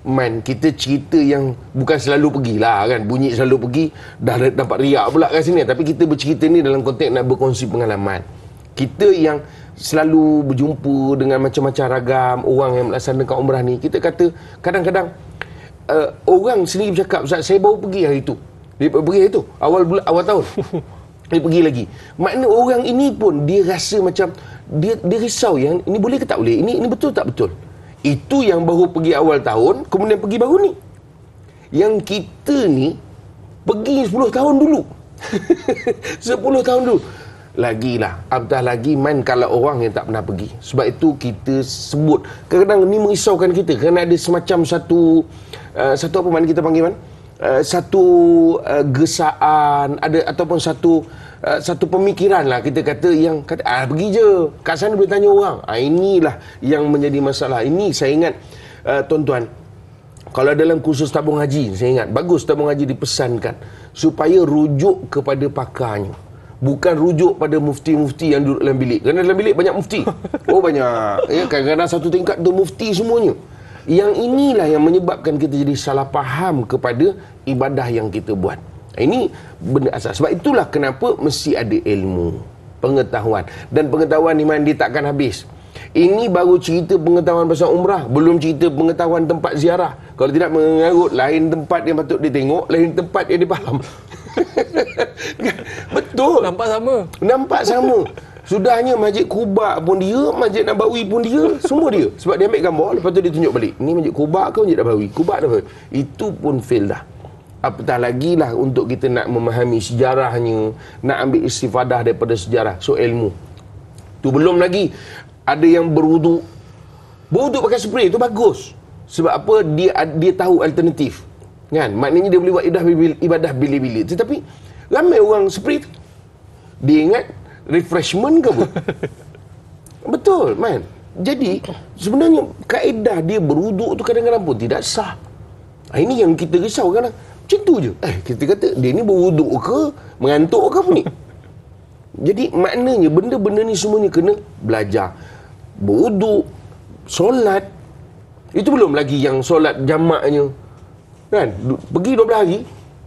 Man, kita cerita yang bukan selalu pergi lah kan. Bunyi selalu pergi, dah dapat riak pula kat sini. Tapi kita bercerita ni dalam konteks nak berkongsi pengalaman. Kita yang selalu berjumpa dengan macam-macam ragam orang yang melaksanakan umrah ni. Kita kata kadang-kadang uh, orang sendiri bercakap, saya baru pergi hari tu. Dia pergi hari tu, awal, bulan, awal tahun. *laughs* dia pergi lagi makna orang ini pun dia rasa macam dia dia risau yang ini boleh ke tak boleh ini ini betul tak betul itu yang baru pergi awal tahun kemudian pergi baru ni yang kita ni pergi 10 tahun dulu 10 *laughs* tahun dulu lagilah abdah lagi main kalau orang yang tak pernah pergi sebab itu kita sebut kadang-kadang ni merisaukan kita kerana ada semacam satu uh, satu apa mana kita panggil mana Eh, satu uh, gesaan ada ataupun satu uh, satu pemikiran lah kita kata yang kata ah pergi je kat sana boleh tanya orang ah inilah yang menjadi masalah ini saya ingat uh, tuan-tuan kalau dalam khusus tabung haji saya ingat bagus tabung haji dipesankan supaya rujuk kepada pakarnya bukan rujuk pada mufti-mufti yang duduk dalam bilik kerana dalam bilik banyak mufti *laughs* oh banyak ya kadang-kadang satu tingkat tu mufti semuanya yang inilah yang menyebabkan kita jadi salah faham kepada ibadah yang kita buat. Ini benda asas. Sebab itulah kenapa mesti ada ilmu, pengetahuan. Dan pengetahuan ni mandi takkan habis. Ini baru cerita pengetahuan pasal umrah. Belum cerita pengetahuan tempat ziarah. Kalau tidak mengarut lain tempat yang patut ditengok, lain tempat yang dipaham. *laughs* Kan? Betul. Nampak sama. Nampak sama. Sudahnya Masjid Kubak pun dia, Masjid Nabawi pun dia, semua dia. Sebab dia ambil gambar, lepas tu dia tunjuk balik. Ini Masjid Kubak ke Masjid Nabawi? Kubak apa? Itu pun fail dah. Apatah lagi lah untuk kita nak memahami sejarahnya, nak ambil istifadah daripada sejarah. So ilmu. Tu belum lagi ada yang berwuduk. Berwuduk pakai spray tu bagus. Sebab apa? Dia dia tahu alternatif. Kan? Maknanya dia boleh buat ibadah bila-bila. Tetapi ramai orang spray tu. Dia ingat refreshment ke apa? *laughs* Betul, man. Jadi, sebenarnya kaedah dia beruduk tu kadang-kadang pun tidak sah. Ah, ini yang kita risau kadang Macam tu je. Eh, kita kata dia ni beruduk ke, mengantuk ke apa ni? *laughs* Jadi, maknanya benda-benda ni semuanya kena belajar. Beruduk, solat. Itu belum lagi yang solat jamaknya. Kan? Pergi 12 hari,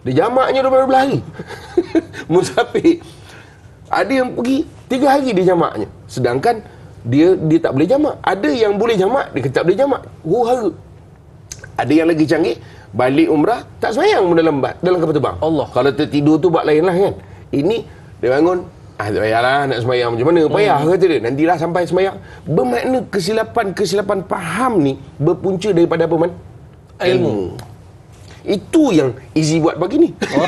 dia jamaknya 12 hari. *laughs* Musafir. Ada yang pergi Tiga hari dia jamaknya Sedangkan Dia dia tak boleh jamak Ada yang boleh jamak Dia tak boleh jamak Huru hara Ada yang lagi canggih Balik umrah Tak semayang pun dalam Dalam kapal terbang Allah Kalau tertidur tu buat lain lah kan Ini Dia bangun Ah, tak payahlah nak semayang macam mana Payah hmm. kata dia Nantilah sampai semayang Bermakna kesilapan-kesilapan faham ni Berpunca daripada apa man? Ilmu. Itu yang easy buat pagi ni. Oh.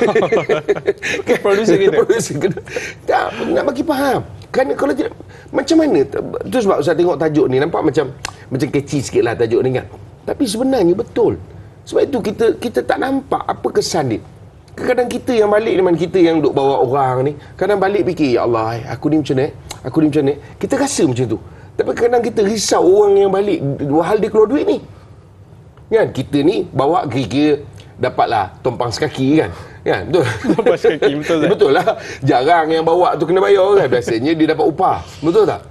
*laughs* producer Kita producer kena. Tak, nak bagi faham. Kerana kalau tidak, macam mana? Itu sebab saya tengok tajuk ni, nampak macam macam kecil sikit lah tajuk ni kan. Tapi sebenarnya betul. Sebab itu kita kita tak nampak apa kesan dia. Kadang-kadang kita yang balik ni, kita yang duk bawa orang ni, kadang balik fikir, Ya Allah, eh, aku ni macam ni, eh. aku ni macam ni. Kita rasa macam tu. Tapi kadang kita risau orang yang balik, hal dia keluar duit ni. Kan? Kita ni bawa gear dapatlah tumpang sekaki kan. Ya, betul. sekaki *laughs* betul tak? Betul lah. Jarang yang bawa tu kena bayar kan. Biasanya dia dapat upah. Betul tak?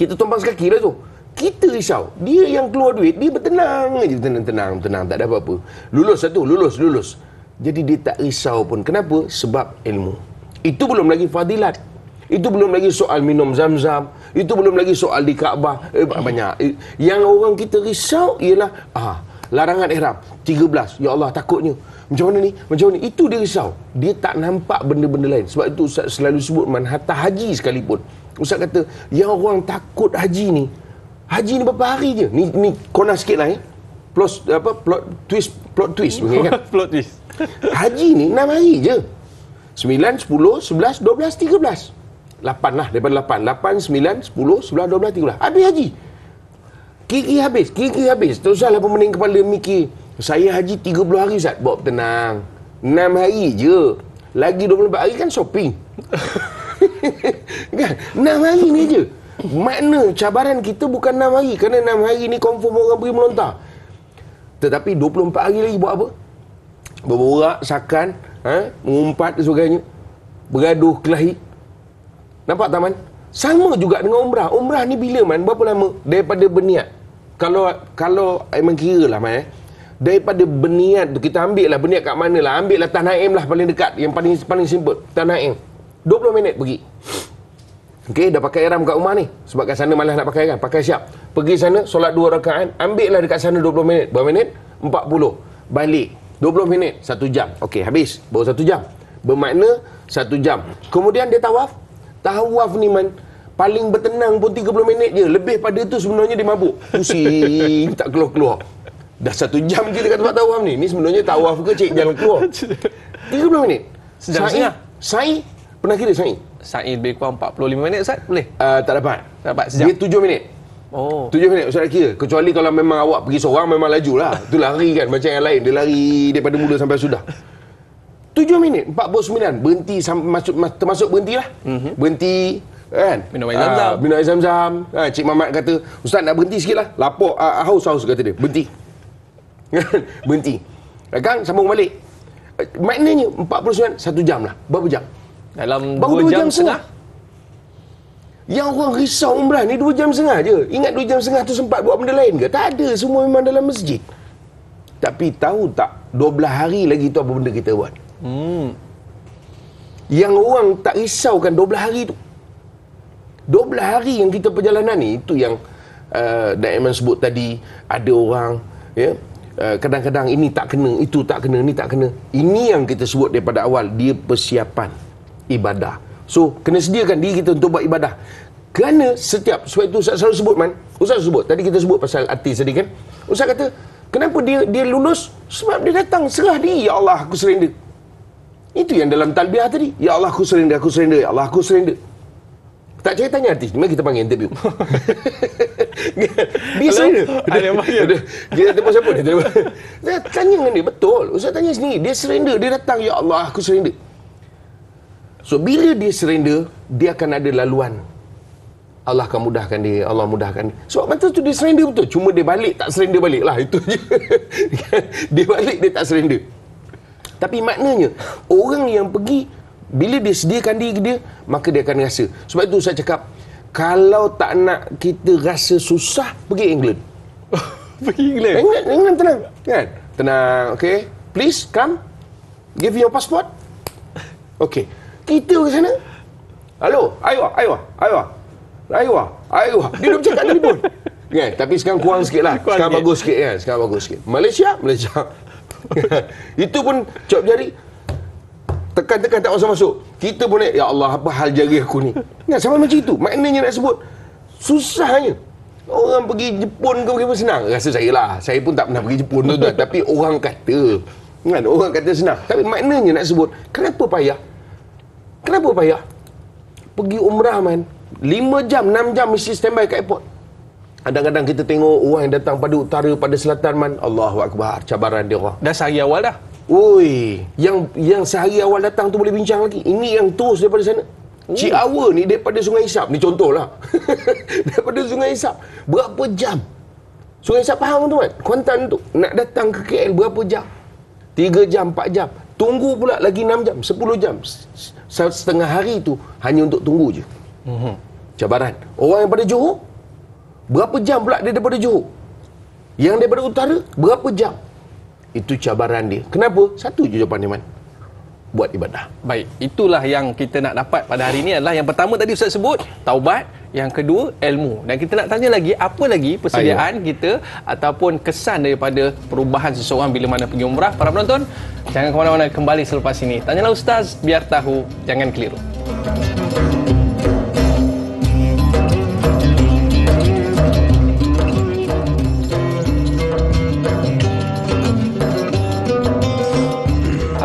Kita tumpang sekaki lah tu. Kita risau. Dia yang keluar duit, dia bertenang aja tenang-tenang, tenang tak ada apa-apa. Lulus satu, lulus, lulus. Jadi dia tak risau pun. Kenapa? Sebab ilmu. Itu belum lagi fadilat. Itu belum lagi soal minum zam-zam. Itu belum lagi soal di Kaabah. Eh, banyak. Eh, yang orang kita risau ialah, ah, larangan ihram 13 ya Allah takutnya macam mana ni macam mana itu dia risau dia tak nampak benda-benda lain sebab itu ustaz selalu sebut man hatta haji sekalipun ustaz kata yang orang takut haji ni haji ni berapa hari je ni ni kona sikit lah eh plus apa plot twist plot twist okay, kan? *laughs* plot twist haji ni 6 hari je 9, 10, 11, 12, 13 8 lah daripada 8 8, 9, 10, 11, 12, 13 habis haji Kiki habis Kiki habis Tak usahlah pemening kepala mikir Saya haji 30 hari Ustaz Bob tenang 6 hari je Lagi 24 hari kan shopping *laughs* kan 6 hari ni je Makna cabaran kita bukan 6 hari Kerana 6 hari ni confirm orang pergi melontar Tetapi 24 hari lagi buat apa? Berborak, sakan ha? Mengumpat dan sebagainya Bergaduh, kelahi Nampak tak man? Sama juga dengan umrah. Umrah ni bila man? Berapa lama? Daripada berniat. Kalau kalau eh, memang kira lah man eh. Daripada berniat tu kita ambil lah berniat kat mana lah. Ambil lah Tanah Aim lah paling dekat. Yang paling paling simple. Tanah Aim. 20 minit pergi. Okey, dah pakai ihram kat rumah ni. Sebab kat sana malas nak pakai kan. Pakai siap. Pergi sana, solat dua rakaat. Ambil lah dekat sana 20 minit. Berapa minit? 40. Balik. 20 minit, satu jam. Okey, habis. Baru satu jam. Bermakna satu jam. Kemudian dia tawaf, Tawaf ni man Paling bertenang pun 30 minit je Lebih pada tu sebenarnya dia mabuk Pusing Tak keluar-keluar Dah satu jam je dekat tempat tawaf ni Ni sebenarnya tawaf ke cik jangan keluar 30 minit Sejam Sa'i Sa'i Pernah kira Sa'i Sa'i lebih kurang 45 minit Ustaz Boleh uh, Tak dapat Tak dapat sejam Dia 7 minit Oh. Tujuh minit Ustaz kira Kecuali kalau memang awak pergi seorang Memang laju lah Itu lari kan Macam yang lain Dia lari daripada mula sampai sudah Tujuh minit empat 49 berhenti masuk termasuk berhentilah. Mm-hmm. Berhenti kan? Minum air zam-zam. Uh, minum air zam-zam. Uh, Cik Mamat kata, "Ustaz nak berhenti sikitlah. Lapor uh, ah, haus haus kata dia. Berhenti." *laughs* berhenti. Kang sambung balik. Uh, maknanya sembilan satu jam lah. Berapa jam? Dalam dua jam, jam setengah. Yang orang risau umrah ni 2 jam setengah je. Ingat dua jam setengah tu sempat buat benda lain ke? Tak ada. Semua memang dalam masjid. Tapi tahu tak dua belah hari lagi tu apa benda kita buat? Hmm. Yang orang tak risaukan 12 hari tu. 12 hari yang kita perjalanan ni itu yang uh, Daiman sebut tadi ada orang ya yeah, uh, kadang-kadang ini tak kena, itu tak kena, ini tak kena. Ini yang kita sebut daripada awal dia persiapan ibadah. So kena sediakan diri kita untuk buat ibadah. Kerana setiap sebab itu Ustaz selalu sebut man, Ustaz sebut tadi kita sebut pasal artis tadi kan. Ustaz kata Kenapa dia dia lulus? Sebab dia datang serah diri. Ya Allah, aku serendah. Itu yang dalam talbiah tadi. Ya Allah aku serenda, aku serenda. Ya Allah aku serenda. Tak cari tanya artis. Mari kita panggil interview. *laughs* dia serenda. Ada Dia tak siapa dia. Dia tanya dengan dia. Betul. Ustaz tanya sendiri. Dia serenda. Dia datang. Ya Allah aku serenda. So bila dia serenda, dia akan ada laluan. Allah akan mudahkan dia. Allah mudahkan dia. So masa tu dia serenda betul. Cuma dia balik tak serenda balik lah. Itu je. *laughs* dia balik dia tak serenda. Tapi maknanya orang yang pergi bila dia sediakan diri dia maka dia akan rasa. Sebab itu saya cakap kalau tak nak kita rasa susah pergi England. *laughs* pergi England. England, England tenang. Kan? Tenang, Okay, Please come. Give your passport. Okay, Kita ke sana. Halo, ayuh, ayuh, ayuh. Ayuh, ayuh. Dia dah cakap telefon. *laughs* Kan? Tapi sekarang kurang sikit lah. Sekarang bagus sikit kan. Sekarang bagus sikit. Malaysia, Malaysia. *laughs* itu pun cop jari tekan-tekan tak usah masuk Kita boleh ya Allah apa hal jari aku ni. Ingat sama macam itu. Maknanya nak sebut susahnya. Orang pergi Jepun ke pergi senang? Rasa saya lah. Saya pun tak pernah pergi Jepun tu dah. *laughs* Tapi orang kata. Kan? Orang kata senang. Tapi maknanya nak sebut. Kenapa payah? Kenapa payah? Pergi umrah man. 5 jam, 6 jam mesti standby kat airport. Kadang-kadang kita tengok orang yang datang pada utara, pada selatan man. Allahu Akbar, cabaran dia orang. Dah sehari awal dah. Ui, yang yang sehari awal datang tu boleh bincang lagi. Ini yang terus daripada sana. Cik Awa ni daripada Sungai Isap. Ni contohlah. *laughs* daripada Sungai Isap. Berapa jam? Sungai Isap pahang tu kan? Kuantan tu. Nak datang ke KL berapa jam? 3 jam, 4 jam. Tunggu pula lagi 6 jam, 10 jam. Setengah hari tu hanya untuk tunggu je. Mhm. Cabaran. Orang yang pada Johor, Berapa jam pula dia daripada Johor? Yang daripada utara, berapa jam? Itu cabaran dia. Kenapa? Satu je jawapan dia, Man. Buat ibadah. Baik, itulah yang kita nak dapat pada hari ini adalah yang pertama tadi Ustaz sebut, taubat. Yang kedua, ilmu. Dan kita nak tanya lagi, apa lagi persediaan Ayah. kita ataupun kesan daripada perubahan seseorang bila mana pergi umrah. Para penonton, jangan ke mana-mana kembali selepas ini. Tanyalah Ustaz, biar tahu. Jangan keliru. Jangan keliru.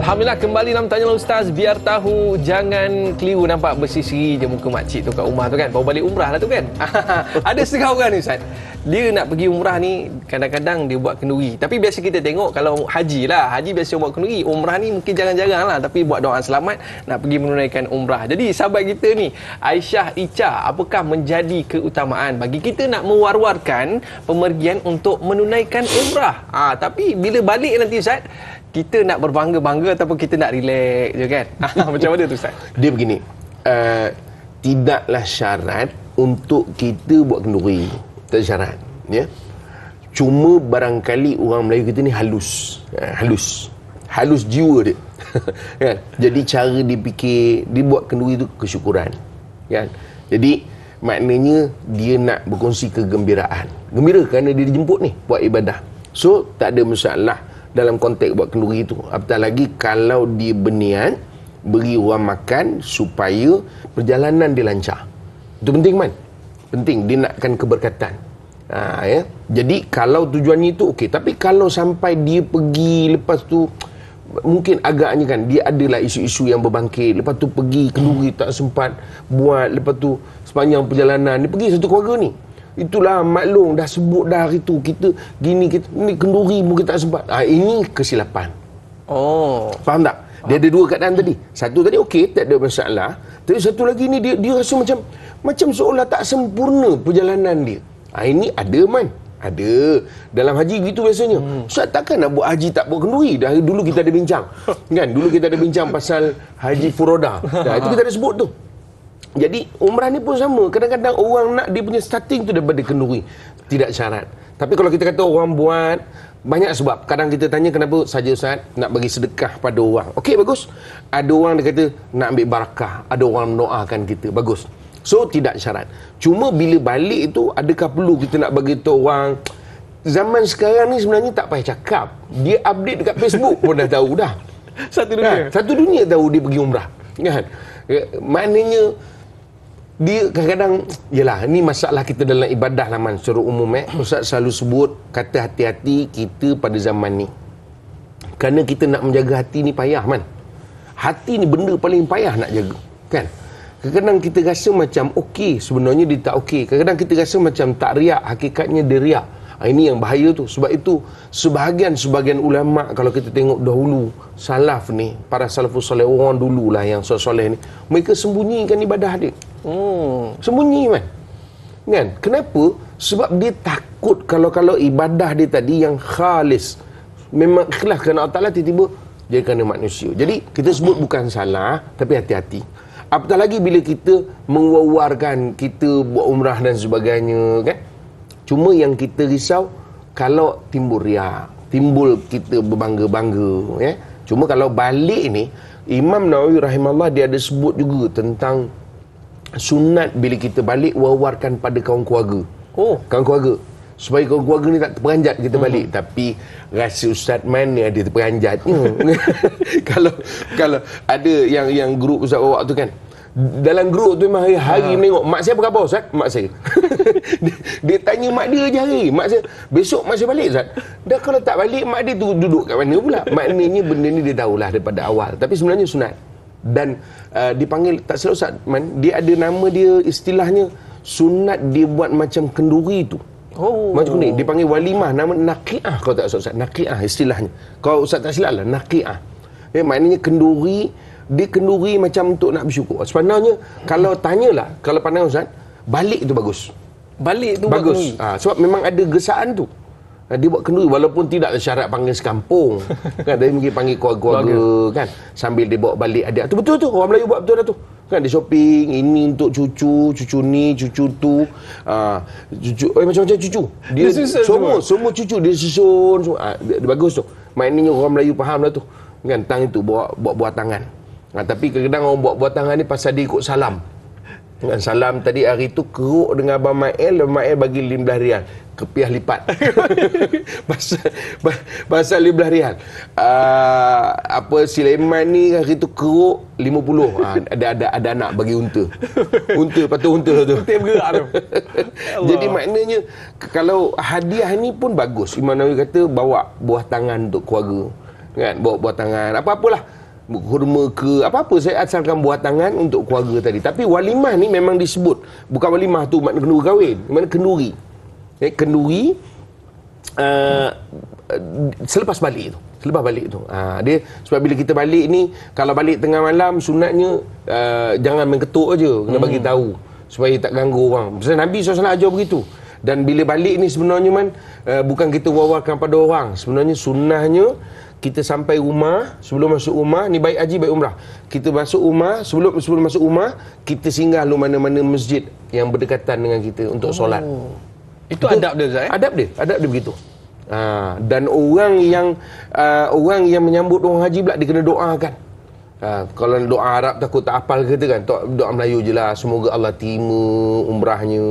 Alhamdulillah kembali dalam tanya ustaz biar tahu jangan keliru nampak bersisiri je muka makcik tu kat rumah tu kan. Baru balik umrah lah tu kan. *laughs* Ada setengah orang ni ustaz. Dia nak pergi umrah ni kadang-kadang dia buat kenduri. Tapi biasa kita tengok kalau haji lah. Haji biasa buat kenduri. Umrah ni mungkin jangan-jangan lah. Tapi buat doa selamat nak pergi menunaikan umrah. Jadi sahabat kita ni Aisyah Icah apakah menjadi keutamaan bagi kita nak mewar-warkan pemergian untuk menunaikan umrah. Ah ha, tapi bila balik nanti ustaz kita nak berbangga-bangga ataupun kita nak relax je kan? *laughs* Ah, macam mana tu Ustaz? Dia begini, uh, tidaklah syarat untuk kita buat kenduri. Tak syarat. Ya? Cuma barangkali orang Melayu kita ni halus. Uh, halus. Halus jiwa dia. *laughs* kan? Jadi cara dia fikir, dia buat kenduri tu kesyukuran. Kan? Jadi maknanya dia nak berkongsi kegembiraan. Gembira kerana dia dijemput ni buat ibadah. So tak ada masalah dalam konteks buat kenduri itu apatah lagi kalau dia berniat beri orang makan supaya perjalanan dilancar itu penting man penting dia nakkan keberkatan ha, ya jadi kalau tujuannya itu okey tapi kalau sampai dia pergi lepas tu mungkin agaknya kan dia adalah isu-isu yang berbangkit lepas tu pergi kenduri tak sempat buat lepas tu sepanjang perjalanan dia pergi satu keluarga ni itulah maklum dah sebut dah hari tu kita gini kita ni kenduri pun kita tak sempat ha, ini kesilapan oh faham tak dia ada dua keadaan tadi satu tadi okey tak ada masalah tapi satu lagi ni dia dia rasa macam macam seolah tak sempurna perjalanan dia ha, ini ada man ada dalam haji gitu biasanya hmm. ustaz takkan nak buat haji tak buat kenduri dah dulu kita ada bincang *laughs* kan dulu kita ada bincang pasal haji furoda nah, itu kita ada sebut tu jadi umrah ni pun sama. Kadang-kadang orang nak dia punya starting tu daripada kenduri. Tidak syarat. Tapi kalau kita kata orang buat, banyak sebab. Kadang kita tanya kenapa saja Ustaz nak bagi sedekah pada orang. Okey, bagus. Ada orang dia kata nak ambil barakah. Ada orang mendoakan kita. Bagus. So, tidak syarat. Cuma bila balik itu, adakah perlu kita nak bagi tu orang... Zaman sekarang ni sebenarnya tak payah cakap. Dia update dekat Facebook pun dah tahu dah. *laughs* Satu dunia. Ha, satu dunia tahu dia pergi umrah. Kan? Eh, maknanya dia kadang-kadang yalah ni masalah kita dalam ibadah lah man secara umum eh ustaz selalu sebut kata hati-hati kita pada zaman ni kerana kita nak menjaga hati ni payah man hati ni benda paling payah nak jaga kan kadang-kadang kita rasa macam okey sebenarnya dia tak okey kadang-kadang kita rasa macam tak riak hakikatnya dia riak Ah, ini yang bahaya tu. Sebab itu sebahagian-sebahagian ulama kalau kita tengok dahulu salaf ni, para salafus soleh orang dululah yang soleh-soleh ni, mereka sembunyikan ibadah dia. Hmm. Sembunyi kan. Kan? Kenapa? Sebab dia takut kalau-kalau ibadah dia tadi yang khalis memang ikhlas kerana Allah Ta'ala tiba-tiba jadi kerana manusia. Jadi kita sebut bukan salah tapi hati-hati. Apatah lagi bila kita mewawarkan kita buat umrah dan sebagainya kan. Cuma yang kita risau kalau timbul riak, timbul kita berbangga-bangga, ya. Cuma kalau balik ni Imam Nawawi rahimahullah dia ada sebut juga tentang sunat bila kita balik wawarkan pada kaum keluarga. Oh, kaum keluarga. Supaya kaum keluarga ni tak terperanjat kita balik hmm. tapi rasa ustaz man ni ada terperanjat. Hmm. *laughs* kalau kalau ada yang yang grup ustaz bawa tu kan dalam grup tu memang hari-hari ha. menengok mak saya apa khabar Ustaz? Mak saya. *laughs* dia, dia tanya mak dia je hari. Mak saya, besok mak saya balik Ustaz? Dah kalau tak balik, mak dia tu duduk kat mana pula? Maknanya benda ni dia tahulah daripada awal. Tapi sebenarnya sunat. Dan uh, dipanggil, tak selalu. Ustaz, man, dia ada nama dia istilahnya sunat dia buat macam kenduri tu. Oh. Macam ni, dipanggil walimah, nama nakiah Kau tak silap Ustaz. Nakiah istilahnya. Kau Ustaz tak silap lah, nakiah. Eh, maknanya kenduri, dia kenduri macam untuk nak bersyukur. Sebenarnya kalau tanyalah, kalau pandang Ustaz, balik tu bagus. Balik tu bagus. Ha, sebab memang ada gesaan tu. Ah, dia buat kenduri walaupun tidak ada syarat panggil sekampung. *laughs* kan, dia mungkin panggil keluarga-keluarga kan. Sambil dia bawa balik adik. Itu betul tu. Orang Melayu buat betul tu. Kan dia shopping, ini untuk cucu, cucu ni, cucu tu. Uh, cucu, eh, macam-macam cucu. Dia, dia susun semua, juga. semua cucu. Dia susun. Semua. Uh, dia, dia, bagus tu. Maknanya orang Melayu faham lah tu. Kan, tang itu bawa, bawa buat tangan. Nah, ha, tapi kadang-kadang orang buat-buat tangan ni pasal dia ikut salam. Dengan salam tadi hari tu keruk dengan Abang Mael. Abang Mael bagi lim belah rial. Kepiah lipat. *laughs* pasal, pasal lim belah rial. Uh, ah, apa si Leman ni hari tu keruk 50. Ha, ah, ada, ada ada anak bagi unta. Unta, patut unta tu. Unta bergerak tu. *laughs* Jadi maknanya kalau hadiah ni pun bagus. Imam Nawawi kata bawa buah tangan untuk keluarga. Kan? Bawa buah tangan. Apa-apalah. Hurma ke apa-apa Saya asalkan buah tangan untuk keluarga tadi Tapi walimah ni memang disebut Bukan walimah tu makna kenduri kahwin Makna kenduri eh, Kenduri uh, Selepas balik tu Selepas balik tu ha, dia, Sebab bila kita balik ni Kalau balik tengah malam sunatnya uh, Jangan mengetuk je Kena hmm. bagi tahu Supaya tak ganggu orang Sebab Nabi SAW ajar begitu dan bila balik ni sebenarnya man uh, Bukan kita wawarkan pada orang Sebenarnya sunnahnya Kita sampai rumah Sebelum masuk rumah Ni baik haji baik umrah Kita masuk rumah Sebelum sebelum masuk rumah Kita singgah lu mana-mana masjid Yang berdekatan dengan kita untuk oh. solat Itu, Itu adab dia Zai? Eh? Adab dia Adab dia begitu ha, Dan orang yang uh, Orang yang menyambut orang haji pula Dia kena doakan Ha, kalau doa Arab takut tak apal kata kan doa Melayu je lah semoga Allah timu umrahnya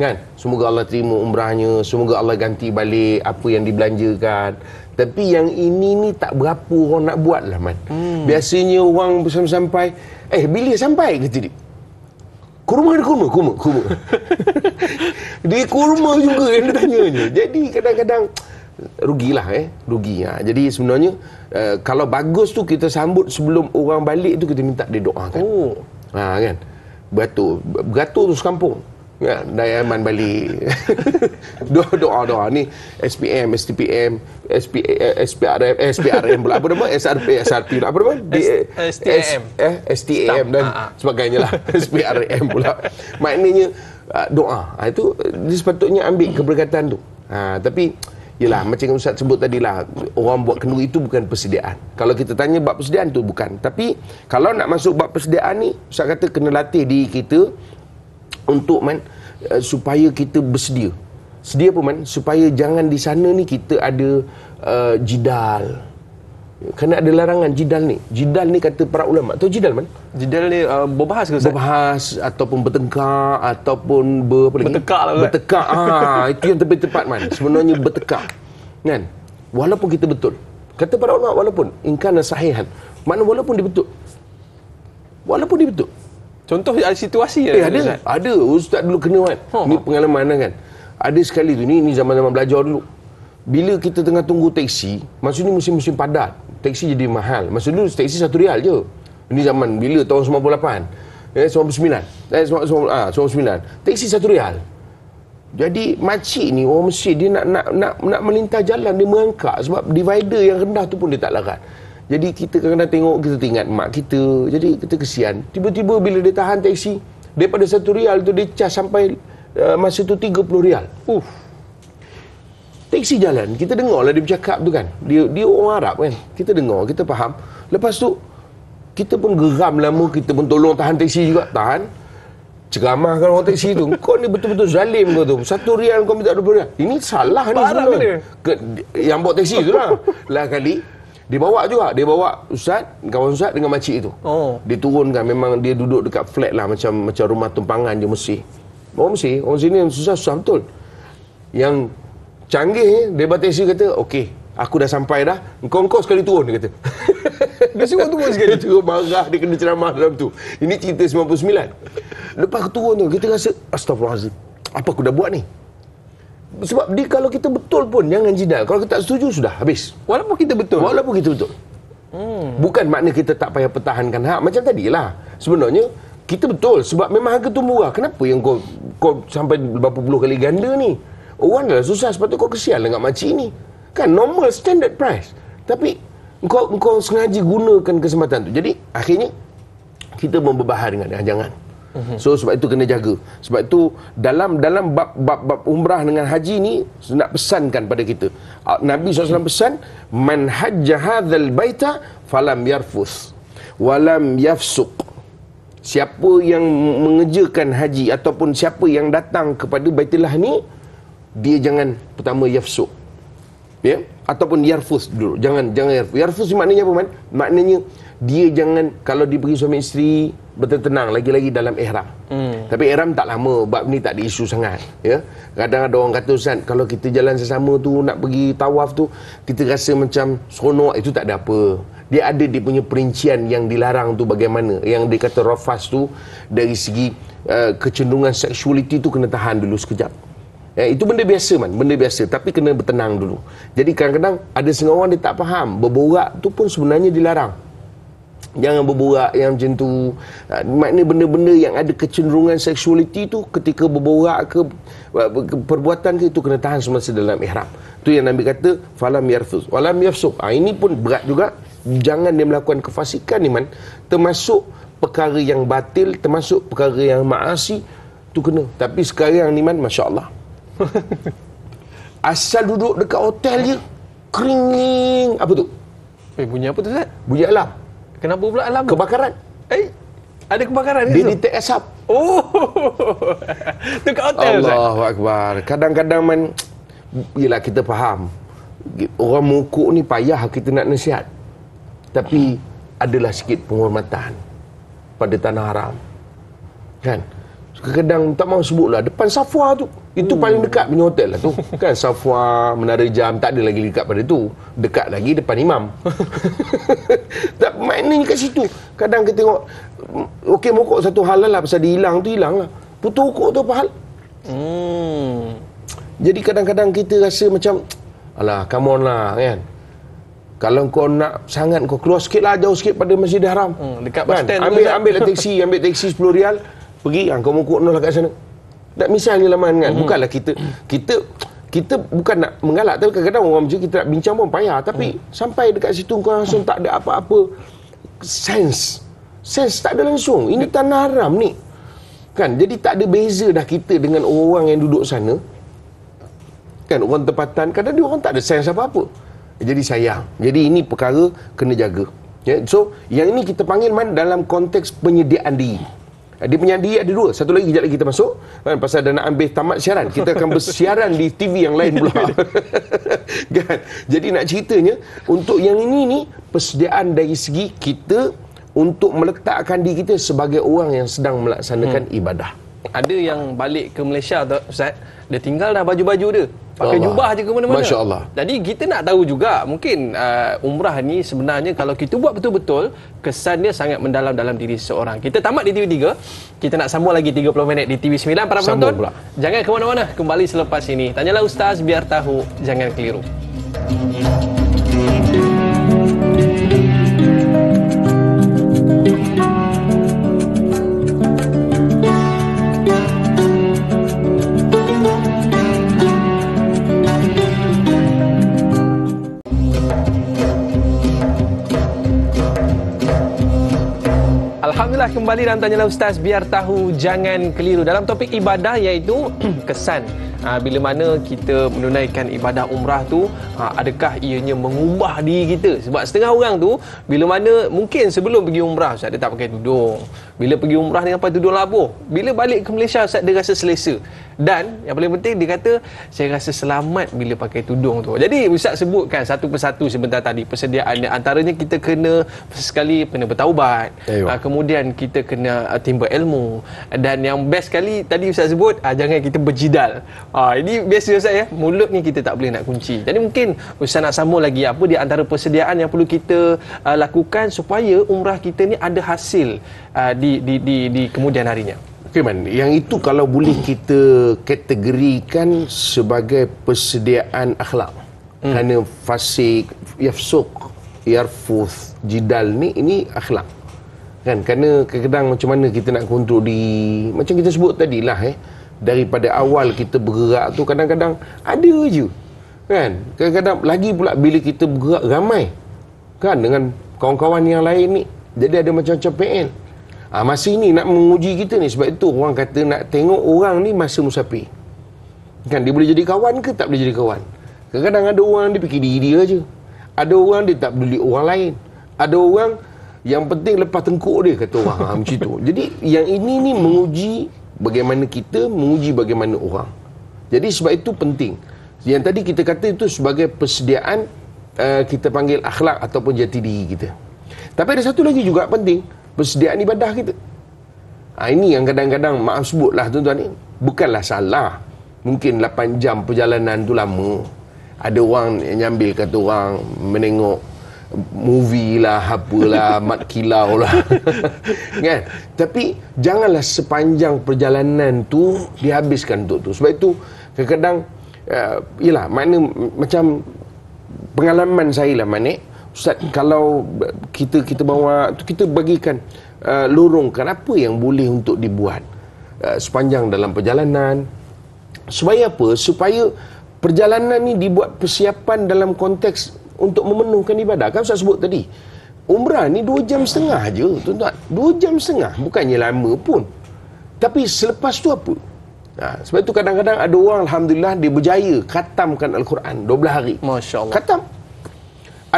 kan semoga Allah terima umrahnya semoga Allah ganti balik apa yang dibelanjakan tapi yang ini ni tak berapa orang nak buat lah man hmm. biasanya orang eh, sampai eh bila sampai kata dia kurma ada kurma kurma kurma *laughs* di kurma juga yang dia tanya ni jadi kadang-kadang rugilah eh rugi ha. jadi sebenarnya uh, kalau bagus tu kita sambut sebelum orang balik tu kita minta dia doakan oh. ha, kan beratur beratur tu sekampung Ya, Daya Aiman balik. doa doa doa ni SPM, STPM, SP SPRM, eh, SPRM eh, pula apa nama? SRP, SRP pula apa nama? STM. eh, STM dan ah, ah. sebagainya lah. SPRM *laughs* pula. Maknanya ah, doa. itu dia sepatutnya ambil keberkatan tu. Ha, tapi Yelah, macam yang Ustaz sebut tadi lah, orang buat kenduri itu bukan persediaan. Kalau kita tanya bab persediaan tu bukan. Tapi kalau nak masuk bab persediaan ni, Ustaz kata kena latih diri kita untuk man uh, supaya kita bersedia sedia apa man supaya jangan di sana ni kita ada uh, jidal kerana ada larangan jidal ni jidal ni kata para ulama tu jidal man jidal ni uh, berbahas ke Ustaz? berbahas ataupun bertengkar ataupun ber, apa lagi bertekak lah, bertekak ha, *laughs* itu yang lebih tepat man sebenarnya bertekak kan walaupun kita betul kata para ulama walaupun in sahihan mana walaupun dia betul walaupun dia betul Contoh ada situasi eh, ada, ada, ada. Ustaz dulu kena kan. Huh. Ha, ha. Ni pengalaman kan. Ada sekali tu ni ni zaman-zaman belajar dulu. Bila kita tengah tunggu teksi, ni musim-musim padat, teksi jadi mahal. Masa dulu teksi satu rial je. Ini zaman bila tahun 98. Eh, 99. Eh, 99. Teksi satu rial. Jadi makcik ni orang Mesir dia nak nak nak nak melintas jalan dia merangkak sebab divider yang rendah tu pun dia tak larat. Jadi kita kadang-kadang tengok kita ingat mak kita. Jadi kita kesian. Tiba-tiba bila dia tahan teksi, daripada satu rial tu dia cas sampai uh, masa tu puluh rial. Uf. Teksi jalan, kita dengar lah dia bercakap tu kan. Dia dia orang Arab kan. Kita dengar, kita faham. Lepas tu, kita pun geram lama, kita pun tolong tahan teksi juga. Tahan. Ceramah kalau orang teksi tu. *laughs* Kau ni betul-betul zalim kau tu. Satu rial kau minta 20 rial. Ini salah Barang ni sebenarnya. Ke, yang buat teksi tu lah. Lah kali, dia bawa juga Dia bawa Ustaz Kawan Ustaz dengan makcik itu oh. Dia turunkan Memang dia duduk dekat flat lah Macam macam rumah tumpangan je mesti Orang mesti Orang sini yang susah Susah betul Yang Canggih ni Dia batasi kata Okey Aku dah sampai dah Engkau-engkau sekali turun Dia kata *laughs* Dia suruh turun sekali Dia turun marah Dia kena ceramah dalam tu Ini cerita 99 Lepas aku turun tu Kita rasa Astagfirullahaladzim Apa aku dah buat ni sebab dia kalau kita betul pun jangan jidal kalau kita tak setuju sudah habis walaupun kita betul walaupun kita betul hmm. bukan makna kita tak payah pertahankan hak macam tadi lah. sebenarnya kita betul sebab memang harga tu murah kenapa yang kau kau sampai berapa puluh kali ganda ni orang oh, dah susah sebab tu kau kesian lah dengan makcik ni kan normal standard price tapi kau kau sengaja gunakan kesempatan tu jadi akhirnya kita berbahar dengan dia jangan Mhm. So sebab itu kena jaga. Sebab itu dalam dalam bab bab, bab umrah dengan haji ni nak pesankan pada kita. Ah, Nabi SAW pesan man hajja hadzal baita falam yarfus walam yafsuk. Siapa yang mengerjakan haji ataupun siapa yang datang kepada baitilah ni dia jangan pertama yafsuk, Ya? Yeah? Ataupun yarfus dulu. Jangan jangan yarfus. Yarfus maknanya apa man? Maknanya dia jangan kalau pergi suami isteri betul tenang lagi-lagi dalam ihram. Hmm. Tapi ihram tak lama bab ni tak ada isu sangat ya. Kadang ada orang kata Ustaz kalau kita jalan sesama tu nak pergi tawaf tu kita rasa macam seronok itu tak ada apa. Dia ada dia punya perincian yang dilarang tu bagaimana yang dia kata rafas tu dari segi uh, kecenderungan seksualiti tu kena tahan dulu sekejap. Ya, itu benda biasa man, benda biasa tapi kena bertenang dulu. Jadi kadang-kadang ada setengah orang dia tak faham berborak tu pun sebenarnya dilarang. Jangan berborak yang macam tu ah, Makna benda-benda yang ada kecenderungan seksualiti tu Ketika berborak ah, ke Perbuatan ke itu kena tahan semasa dalam ihram Tu yang Nabi kata Falam yarfuz Walam yafsuh ah, ha, Ini pun berat juga Jangan dia melakukan kefasikan ni, man. Termasuk perkara yang batil Termasuk perkara yang maasi Tu kena Tapi sekarang man, Masya Allah *laughs* Asal duduk dekat hotel je Kering Apa tu? Eh bunyi apa tu Zat? Bunyi alam Kenapa pula alam? Kebakaran. Eh, ada kebakaran ke? Dia di take asap. Oh. *laughs* Dekat hotel. Allahuakbar. Kadang-kadang main yelah kita faham. Orang mukuk ni payah lah kita nak nasihat. Tapi, adalah sikit penghormatan pada tanah haram. Kan? Kadang tak mahu sebut lah. Depan Safwa tu. Itu hmm. paling dekat punya hotel lah tu. *laughs* kan Safwa, Menara Jam, tak ada lagi dekat pada tu. Dekat lagi depan imam. *laughs* tak main maknanya kat situ. Kadang kita tengok, mm, okey mokok satu halal lah, lah pasal dia hilang tu hilang lah. Putu ukur tu apa hal? Hmm. Jadi kadang-kadang kita rasa macam, *tsk* alah come on lah kan. Kalau kau nak sangat kau keluar sikit lah jauh sikit pada Masjid Haram. Hmm, dekat kan? bus stand ambil, Ambil, ambil lah teksi, ambil teksi 10 rial. Pergi, ah, kau mokok nol lah kat sana. Tak misalnya lah kan. Mm-hmm. Bukanlah kita kita kita bukan nak mengalak tapi kadang-kadang orang macam kita nak bincang pun payah tapi mm. sampai dekat situ kau langsung tak ada apa-apa sense sense tak ada langsung ini ya. tanah haram ni kan jadi tak ada beza dah kita dengan orang yang duduk sana kan orang tempatan kadang dia orang tak ada sense apa-apa jadi sayang jadi ini perkara kena jaga yeah? so yang ini kita panggil man dalam konteks penyediaan diri dia punya dia ada dua satu lagi kejap lagi kita masuk kan pasal dah nak ambil tamat siaran kita akan bersiaran di TV yang lain pula *laughs* kan jadi nak ceritanya untuk yang ini ni persediaan dari segi kita untuk meletakkan diri kita sebagai orang yang sedang melaksanakan hmm. ibadah ada yang balik ke Malaysia tak Ustaz dia tinggal dah baju-baju dia pakai Allah. jubah je ke mana-mana Masya Allah. jadi kita nak tahu juga mungkin uh, umrah ni sebenarnya kalau kita buat betul-betul kesan dia sangat mendalam dalam diri seorang kita tamat di TV3 kita nak sambung lagi 30 minit di TV9 para sambung penonton pula. jangan ke mana-mana kembali selepas ini tanyalah ustaz biar tahu jangan keliru Itulah kembali dalam tanya-tanya Ustaz Biar tahu jangan keliru Dalam topik ibadah iaitu *clears throat* kesan Ha, bila mana kita menunaikan ibadah umrah tu ha, adakah ianya mengubah diri kita sebab setengah orang tu bila mana mungkin sebelum pergi umrah Ustaz dia tak pakai tudung bila pergi umrah dengan pakai tudung labuh bila balik ke Malaysia Ustaz dia rasa selesa dan yang paling penting dia kata saya rasa selamat bila pakai tudung tu jadi Ustaz sebutkan satu persatu sebentar tadi persediaan antaranya kita kena sekali kena bertaubat ya, ya. ha, kemudian kita kena uh, timba ilmu dan yang best sekali tadi Ustaz sebut ha, jangan kita berjidal Ha, ini biasa Ustaz ya. Mulut ni kita tak boleh nak kunci. Jadi mungkin Ustaz nak sambung lagi apa di antara persediaan yang perlu kita uh, lakukan supaya umrah kita ni ada hasil uh, di, di, di, di kemudian harinya. Okay, man. Yang itu kalau boleh kita kategorikan sebagai persediaan akhlak. Hmm. Kerana fasik, yafsuk, yarfuth, jidal ni, ini akhlak. Kan? Kerana kadang-kadang macam mana kita nak kontrol di... Macam kita sebut tadi lah eh daripada awal kita bergerak tu kadang-kadang ada je kan kadang-kadang lagi pula bila kita bergerak ramai kan dengan kawan-kawan yang lain ni jadi ada macam-macam PN ha, ah, masa ni nak menguji kita ni sebab itu orang kata nak tengok orang ni masa musafir kan dia boleh jadi kawan ke tak boleh jadi kawan kadang-kadang ada orang dia fikir diri dia je ada orang dia tak peduli orang lain ada orang yang penting lepas tengkuk dia kata orang ha, macam tu jadi yang ini ni menguji bagaimana kita menguji bagaimana orang. Jadi sebab itu penting. Yang tadi kita kata itu sebagai persediaan uh, kita panggil akhlak ataupun jati diri kita. Tapi ada satu lagi juga penting, persediaan ibadah kita. Ha, ini yang kadang-kadang maaf sebutlah tuan-tuan ni, bukanlah salah. Mungkin 8 jam perjalanan tu lama. Ada orang yang ambil kata orang menengok movie lah apalah *laughs* mat kilau lah *laughs* kan tapi janganlah sepanjang perjalanan tu dihabiskan untuk tu sebab itu kadang-kadang uh, eh, yalah makna macam pengalaman saya lah manik ustaz kalau kita kita bawa tu kita bagikan uh, lorongkan apa yang boleh untuk dibuat uh, sepanjang dalam perjalanan supaya apa supaya perjalanan ni dibuat persiapan dalam konteks untuk memenuhkan ibadah. Kan saya sebut tadi. Umrah ni 2 jam setengah je, tuan-tuan. 2 jam setengah, bukannya lama pun. Tapi selepas tu apa? Ha, sebab tu kadang-kadang ada orang alhamdulillah dia berjaya khatamkan al-Quran 12 hari. Masya-Allah. Khatam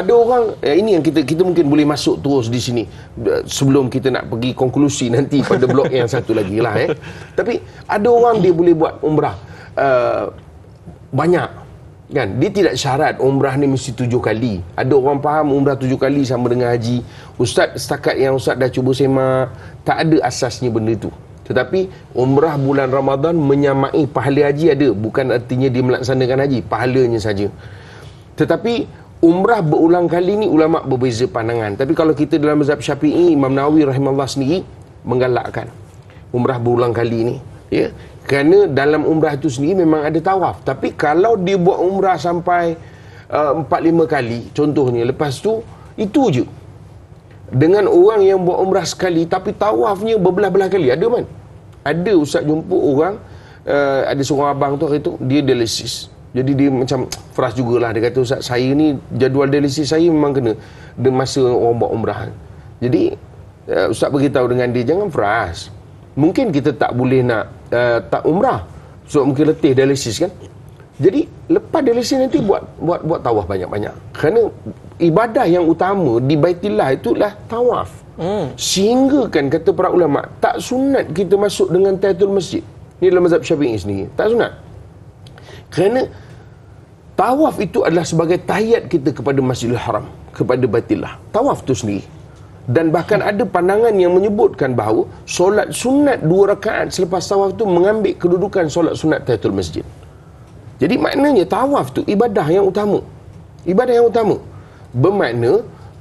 ada orang eh, ini yang kita kita mungkin boleh masuk terus di sini sebelum kita nak pergi konklusi nanti pada blok yang satu lagi lah eh. *laughs* Tapi ada orang dia boleh buat umrah uh, banyak kan dia tidak syarat umrah ni mesti tujuh kali ada orang faham umrah tujuh kali sama dengan haji ustaz setakat yang ustaz dah cuba semak tak ada asasnya benda tu tetapi umrah bulan Ramadan menyamai pahala haji ada bukan artinya dia melaksanakan haji pahalanya saja tetapi umrah berulang kali ni ulama berbeza pandangan tapi kalau kita dalam mazhab Syafi'i Imam Nawawi rahimahullah sendiri menggalakkan umrah berulang kali ni ya kerana dalam umrah itu sendiri memang ada tawaf tapi kalau dia buat umrah sampai uh, lima 5 kali contohnya lepas tu itu je dengan orang yang buat umrah sekali tapi tawafnya berbelah-belah kali ada man ada usah jumpa orang uh, ada seorang abang tu hari tu dia delisis. jadi dia macam frust jugalah dia kata usah saya ni jadual delisis saya memang kena dengan masa orang buat umrah jadi uh, ustaz beritahu dengan dia jangan fras mungkin kita tak boleh nak uh, tak umrah so mungkin letih dialisis kan jadi lepas dialisis nanti buat buat buat tawaf banyak-banyak kerana ibadah yang utama di Baitillah itulah tawaf hmm. sehingga kan kata para ulama tak sunat kita masuk dengan tayatul masjid Ini dalam mazhab syafi'i sendiri tak sunat kerana tawaf itu adalah sebagai tayat kita kepada masjidil haram kepada Baitillah tawaf tu sendiri dan bahkan ada pandangan yang menyebutkan bahawa solat sunat dua rakaat selepas tawaf itu mengambil kedudukan solat sunat tahiyatul masjid. Jadi maknanya tawaf itu ibadah yang utama. Ibadah yang utama. Bermakna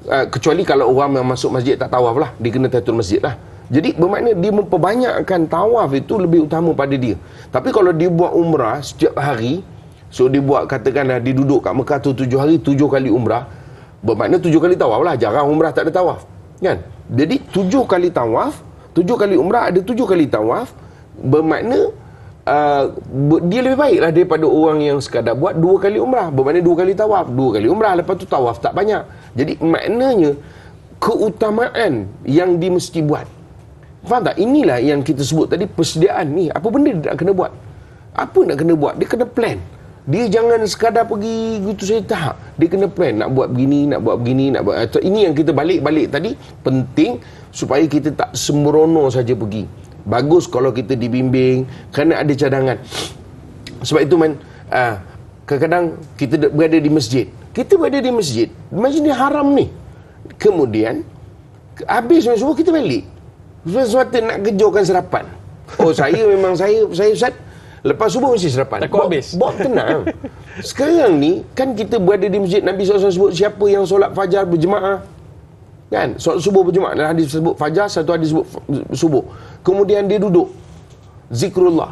uh, kecuali kalau orang yang masuk masjid tak tawaf lah, dia kena tahiyatul masjid lah. Jadi bermakna dia memperbanyakkan tawaf itu lebih utama pada dia. Tapi kalau dia buat umrah setiap hari, so dia buat katakanlah dia duduk kat Mekah tu tujuh hari, tujuh kali umrah, bermakna tujuh kali tawaf lah, jarang umrah tak ada tawaf. Kan? Jadi tujuh kali tawaf, tujuh kali umrah ada tujuh kali tawaf bermakna uh, dia lebih baiklah daripada orang yang sekadar buat dua kali umrah. Bermakna dua kali tawaf, dua kali umrah lepas tu tawaf tak banyak. Jadi maknanya keutamaan yang dimesti buat. Faham tak? Inilah yang kita sebut tadi persediaan ni. Apa benda dia nak kena buat? Apa nak kena buat? Dia kena plan dia jangan sekadar pergi gitu saja tak dia kena plan nak buat begini nak buat begini nak buat atau ini yang kita balik-balik tadi penting supaya kita tak sembrono saja pergi bagus kalau kita dibimbing kerana ada cadangan *sniffs* sebab itu men uh, ah, kadang-kadang kita berada di masjid kita berada di masjid masjid ni haram ni kemudian habis semua kita balik Sesuatu nak kejurkan serapan oh saya *laughs* memang saya saya Ustaz Lepas subuh mesti sarapan. Takut Bo- habis. Bawa tenang. *laughs* Sekarang ni, kan kita berada di masjid Nabi SAW sebut siapa yang solat fajar berjemaah. Kan? Solat subuh berjemaah. Dalam hadis sebut fajar, satu hadis sebut subuh. Kemudian dia duduk. Zikrullah.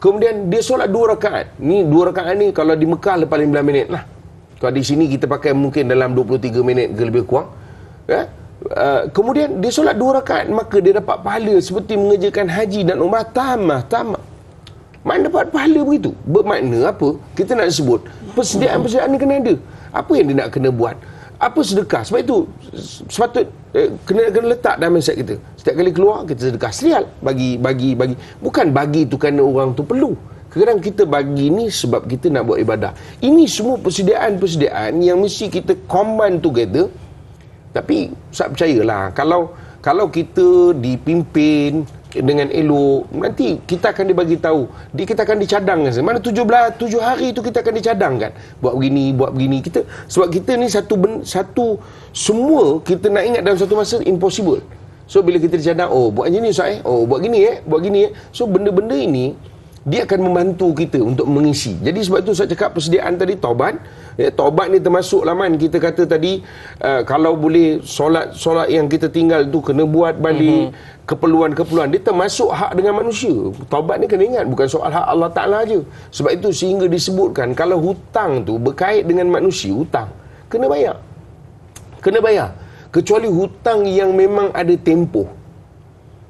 Kemudian dia solat dua rakaat. Ni dua rakaat ni kalau di Mekah lepas 15 minit lah. Kalau di sini kita pakai mungkin dalam 23 minit ke lebih kurang. Ya? Uh, kemudian dia solat dua rakaat maka dia dapat pahala seperti mengerjakan haji dan umrah tamah tamah. Mana dapat pahala begitu? Bermakna apa? Kita nak sebut persediaan-persediaan ni kena ada. Apa yang dia nak kena buat? Apa sedekah? Sebab itu sepatut eh, kena kena letak dalam mindset kita. Setiap kali keluar kita sedekah serial bagi bagi bagi bukan bagi tu kerana orang tu perlu. Kadang kita bagi ni sebab kita nak buat ibadah. Ini semua persediaan-persediaan yang mesti kita command together. Tapi saya percayalah kalau kalau kita dipimpin dengan elok nanti kita akan dibagi tahu di kita akan dicadang kan, Mana tujuh 17 tujuh hari itu kita akan dicadang kan buat begini buat begini kita sebab kita ni satu ben, satu semua kita nak ingat dalam satu masa impossible so bila kita dicadang oh buat macam ni ustaz eh oh buat gini eh buat gini eh so benda-benda ini dia akan membantu kita untuk mengisi. Jadi sebab itu saya cakap persediaan tadi taubat, ya, taubat ni termasuk laman kita kata tadi uh, kalau boleh solat-solat yang kita tinggal tu kena buat balik mm-hmm. keperluan-keperluan dia termasuk hak dengan manusia. Taubat ni kena ingat bukan soal hak Allah Taala aja. Sebab itu sehingga disebutkan kalau hutang tu berkait dengan manusia hutang kena bayar. Kena bayar. Kecuali hutang yang memang ada tempoh.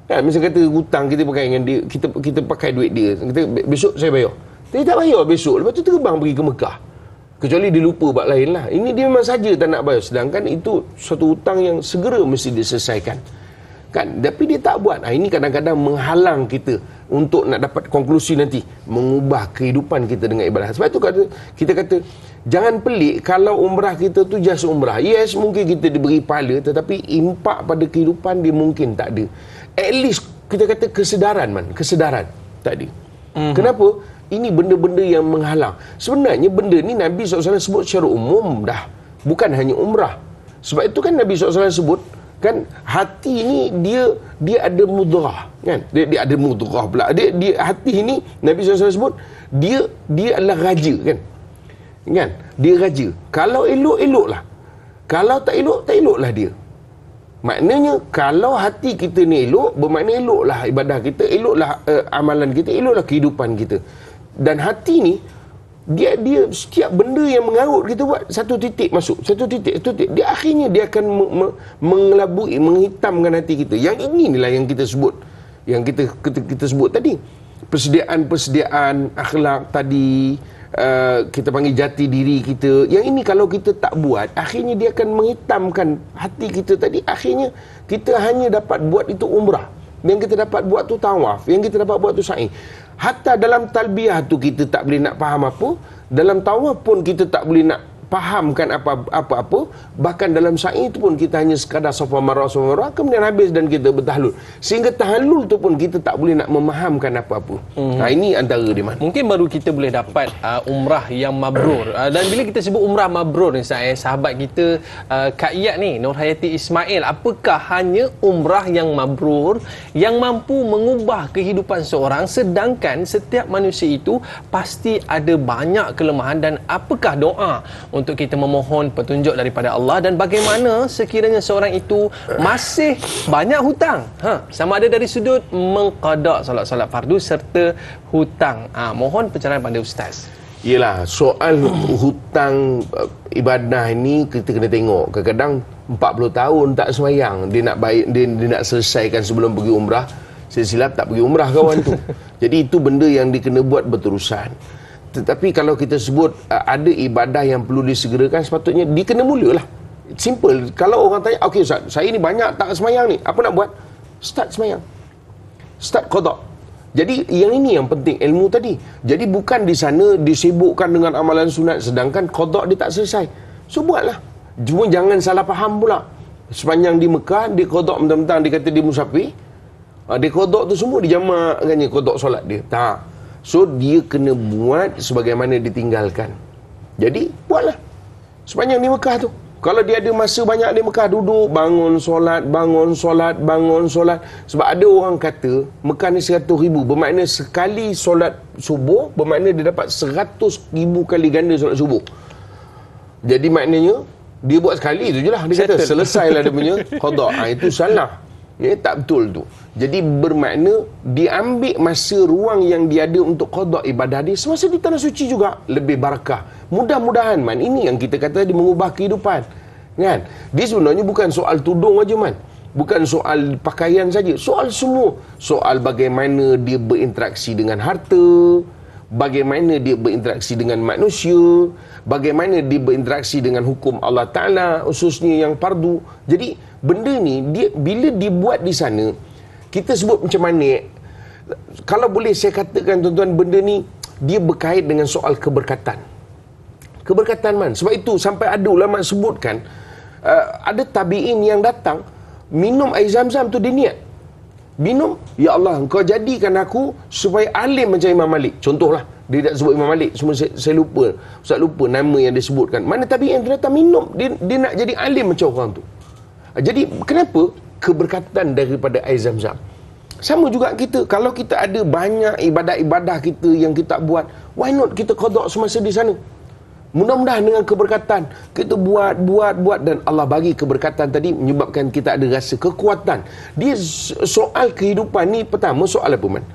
Kan misal kata hutang kita pakai dengan dia, kita kita pakai duit dia. Kita besok saya bayar. Tapi tak bayar besok. Lepas tu terbang pergi ke Mekah. Kecuali dia lupa buat lain lah. Ini dia memang saja tak nak bayar. Sedangkan itu suatu hutang yang segera mesti diselesaikan. Kan? Tapi dia tak buat. Ha, ini kadang-kadang menghalang kita untuk nak dapat konklusi nanti. Mengubah kehidupan kita dengan ibadah. Sebab itu kata, kita kata, jangan pelik kalau umrah kita tu just umrah. Yes, mungkin kita diberi pahala tetapi impak pada kehidupan dia mungkin tak ada at least kita kata kesedaran man kesedaran tadi mm-hmm. kenapa ini benda-benda yang menghalang sebenarnya benda ni Nabi SAW sebut secara umum dah bukan hanya umrah sebab itu kan Nabi SAW sebut kan hati ni dia dia ada mudrah kan dia, dia ada mudrah pula dia, dia hati ni Nabi SAW sebut dia dia adalah raja kan kan dia raja kalau elok elok lah kalau tak elok tak elok lah dia Maknanya kalau hati kita ni elok, bermakna eloklah ibadah kita, eloklah uh, amalan kita, eloklah kehidupan kita. Dan hati ni dia dia setiap benda yang mengarut kita buat satu titik masuk, satu titik, satu titik. Dia akhirnya dia akan me- me- mengelabui, menghitamkan hati kita. Yang inilah yang kita sebut yang kita kita, kita sebut tadi. Persediaan-persediaan akhlak tadi, uh, kita panggil jati diri kita yang ini kalau kita tak buat akhirnya dia akan menghitamkan hati kita tadi akhirnya kita hanya dapat buat itu umrah yang kita dapat buat tu tawaf yang kita dapat buat tu sa'i hatta dalam talbiah tu kita tak boleh nak faham apa dalam tawaf pun kita tak boleh nak fahamkan apa-apa bahkan dalam sa'i itu pun kita hanya sekadar sofa marwah sofa marwah kemudian habis dan kita bertahlul sehingga tahlul itu pun kita tak boleh nak memahamkan apa-apa hmm. nah ha, ini antara dia mana mungkin baru kita boleh dapat uh, umrah yang mabrur uh, dan bila kita sebut umrah mabrur ni saya eh, sahabat kita uh, Kak Iyad ni Nur Hayati Ismail apakah hanya umrah yang mabrur yang mampu mengubah kehidupan seorang sedangkan setiap manusia itu pasti ada banyak kelemahan dan apakah doa untuk untuk kita memohon petunjuk daripada Allah dan bagaimana sekiranya seorang itu masih banyak hutang ha, sama ada dari sudut mengkodak solat-solat fardu serta hutang ha, mohon pencerahan pada Ustaz Yelah, soal hutang uh, ibadah ini kita kena tengok. Kadang-kadang 40 tahun tak semayang. Dia nak baik, dia, dia nak selesaikan sebelum pergi umrah. Saya silap tak pergi umrah kawan tu. *laughs* Jadi itu benda yang dikena buat berterusan tetapi kalau kita sebut uh, ada ibadah yang perlu disegerakan sepatutnya dia mulalah simple kalau orang tanya okey ustaz saya ni banyak tak semayang ni apa nak buat start semayang start qada jadi yang ini yang penting ilmu tadi jadi bukan di sana disibukkan dengan amalan sunat sedangkan qada dia tak selesai so buatlah cuma jangan salah faham pula sepanjang di Mekah di qada mentang-mentang dia kata dia musafir ah, di kodok tu semua dia jamak kan dia kodok solat dia tak So dia kena buat sebagaimana ditinggalkan. Jadi buatlah. Sepanjang ni Mekah tu. Kalau dia ada masa banyak ni Mekah duduk, bangun solat, bangun solat, bangun solat. Sebab ada orang kata Mekah ni seratus ribu. Bermakna sekali solat subuh, bermakna dia dapat seratus ribu kali ganda solat subuh. Jadi maknanya dia buat sekali tu je lah. Dia kata selesailah dia punya khadar. *laughs* Ha, ah, itu salah ya tak betul tu jadi bermakna diambil masa ruang yang dia ada untuk qada ibadah dia semasa di tanah suci juga lebih barakah mudah-mudahan man ini yang kita kata dia mengubah kehidupan kan dia sebenarnya bukan soal tudung aja man bukan soal pakaian saja soal semua soal bagaimana dia berinteraksi dengan harta bagaimana dia berinteraksi dengan manusia bagaimana dia berinteraksi dengan hukum Allah taala khususnya yang pardu. jadi benda ni dia bila dibuat di sana kita sebut macam mana kalau boleh saya katakan tuan-tuan benda ni dia berkait dengan soal keberkatan keberkatan man sebab itu sampai ada ulama sebutkan uh, ada tabiin yang datang minum air zam-zam tu dia niat minum ya Allah engkau jadikan aku supaya alim macam Imam Malik contohlah dia tak sebut Imam Malik semua saya, saya lupa saya lupa nama yang dia sebutkan mana tabiin dia datang minum dia, dia nak jadi alim macam orang tu jadi kenapa keberkatan daripada air zam-zam? Sama juga kita Kalau kita ada banyak ibadah-ibadah kita yang kita buat Why not kita kodok semasa di sana? mudah mudah dengan keberkatan Kita buat, buat, buat Dan Allah bagi keberkatan tadi Menyebabkan kita ada rasa kekuatan Dia soal kehidupan ni pertama soal apa man?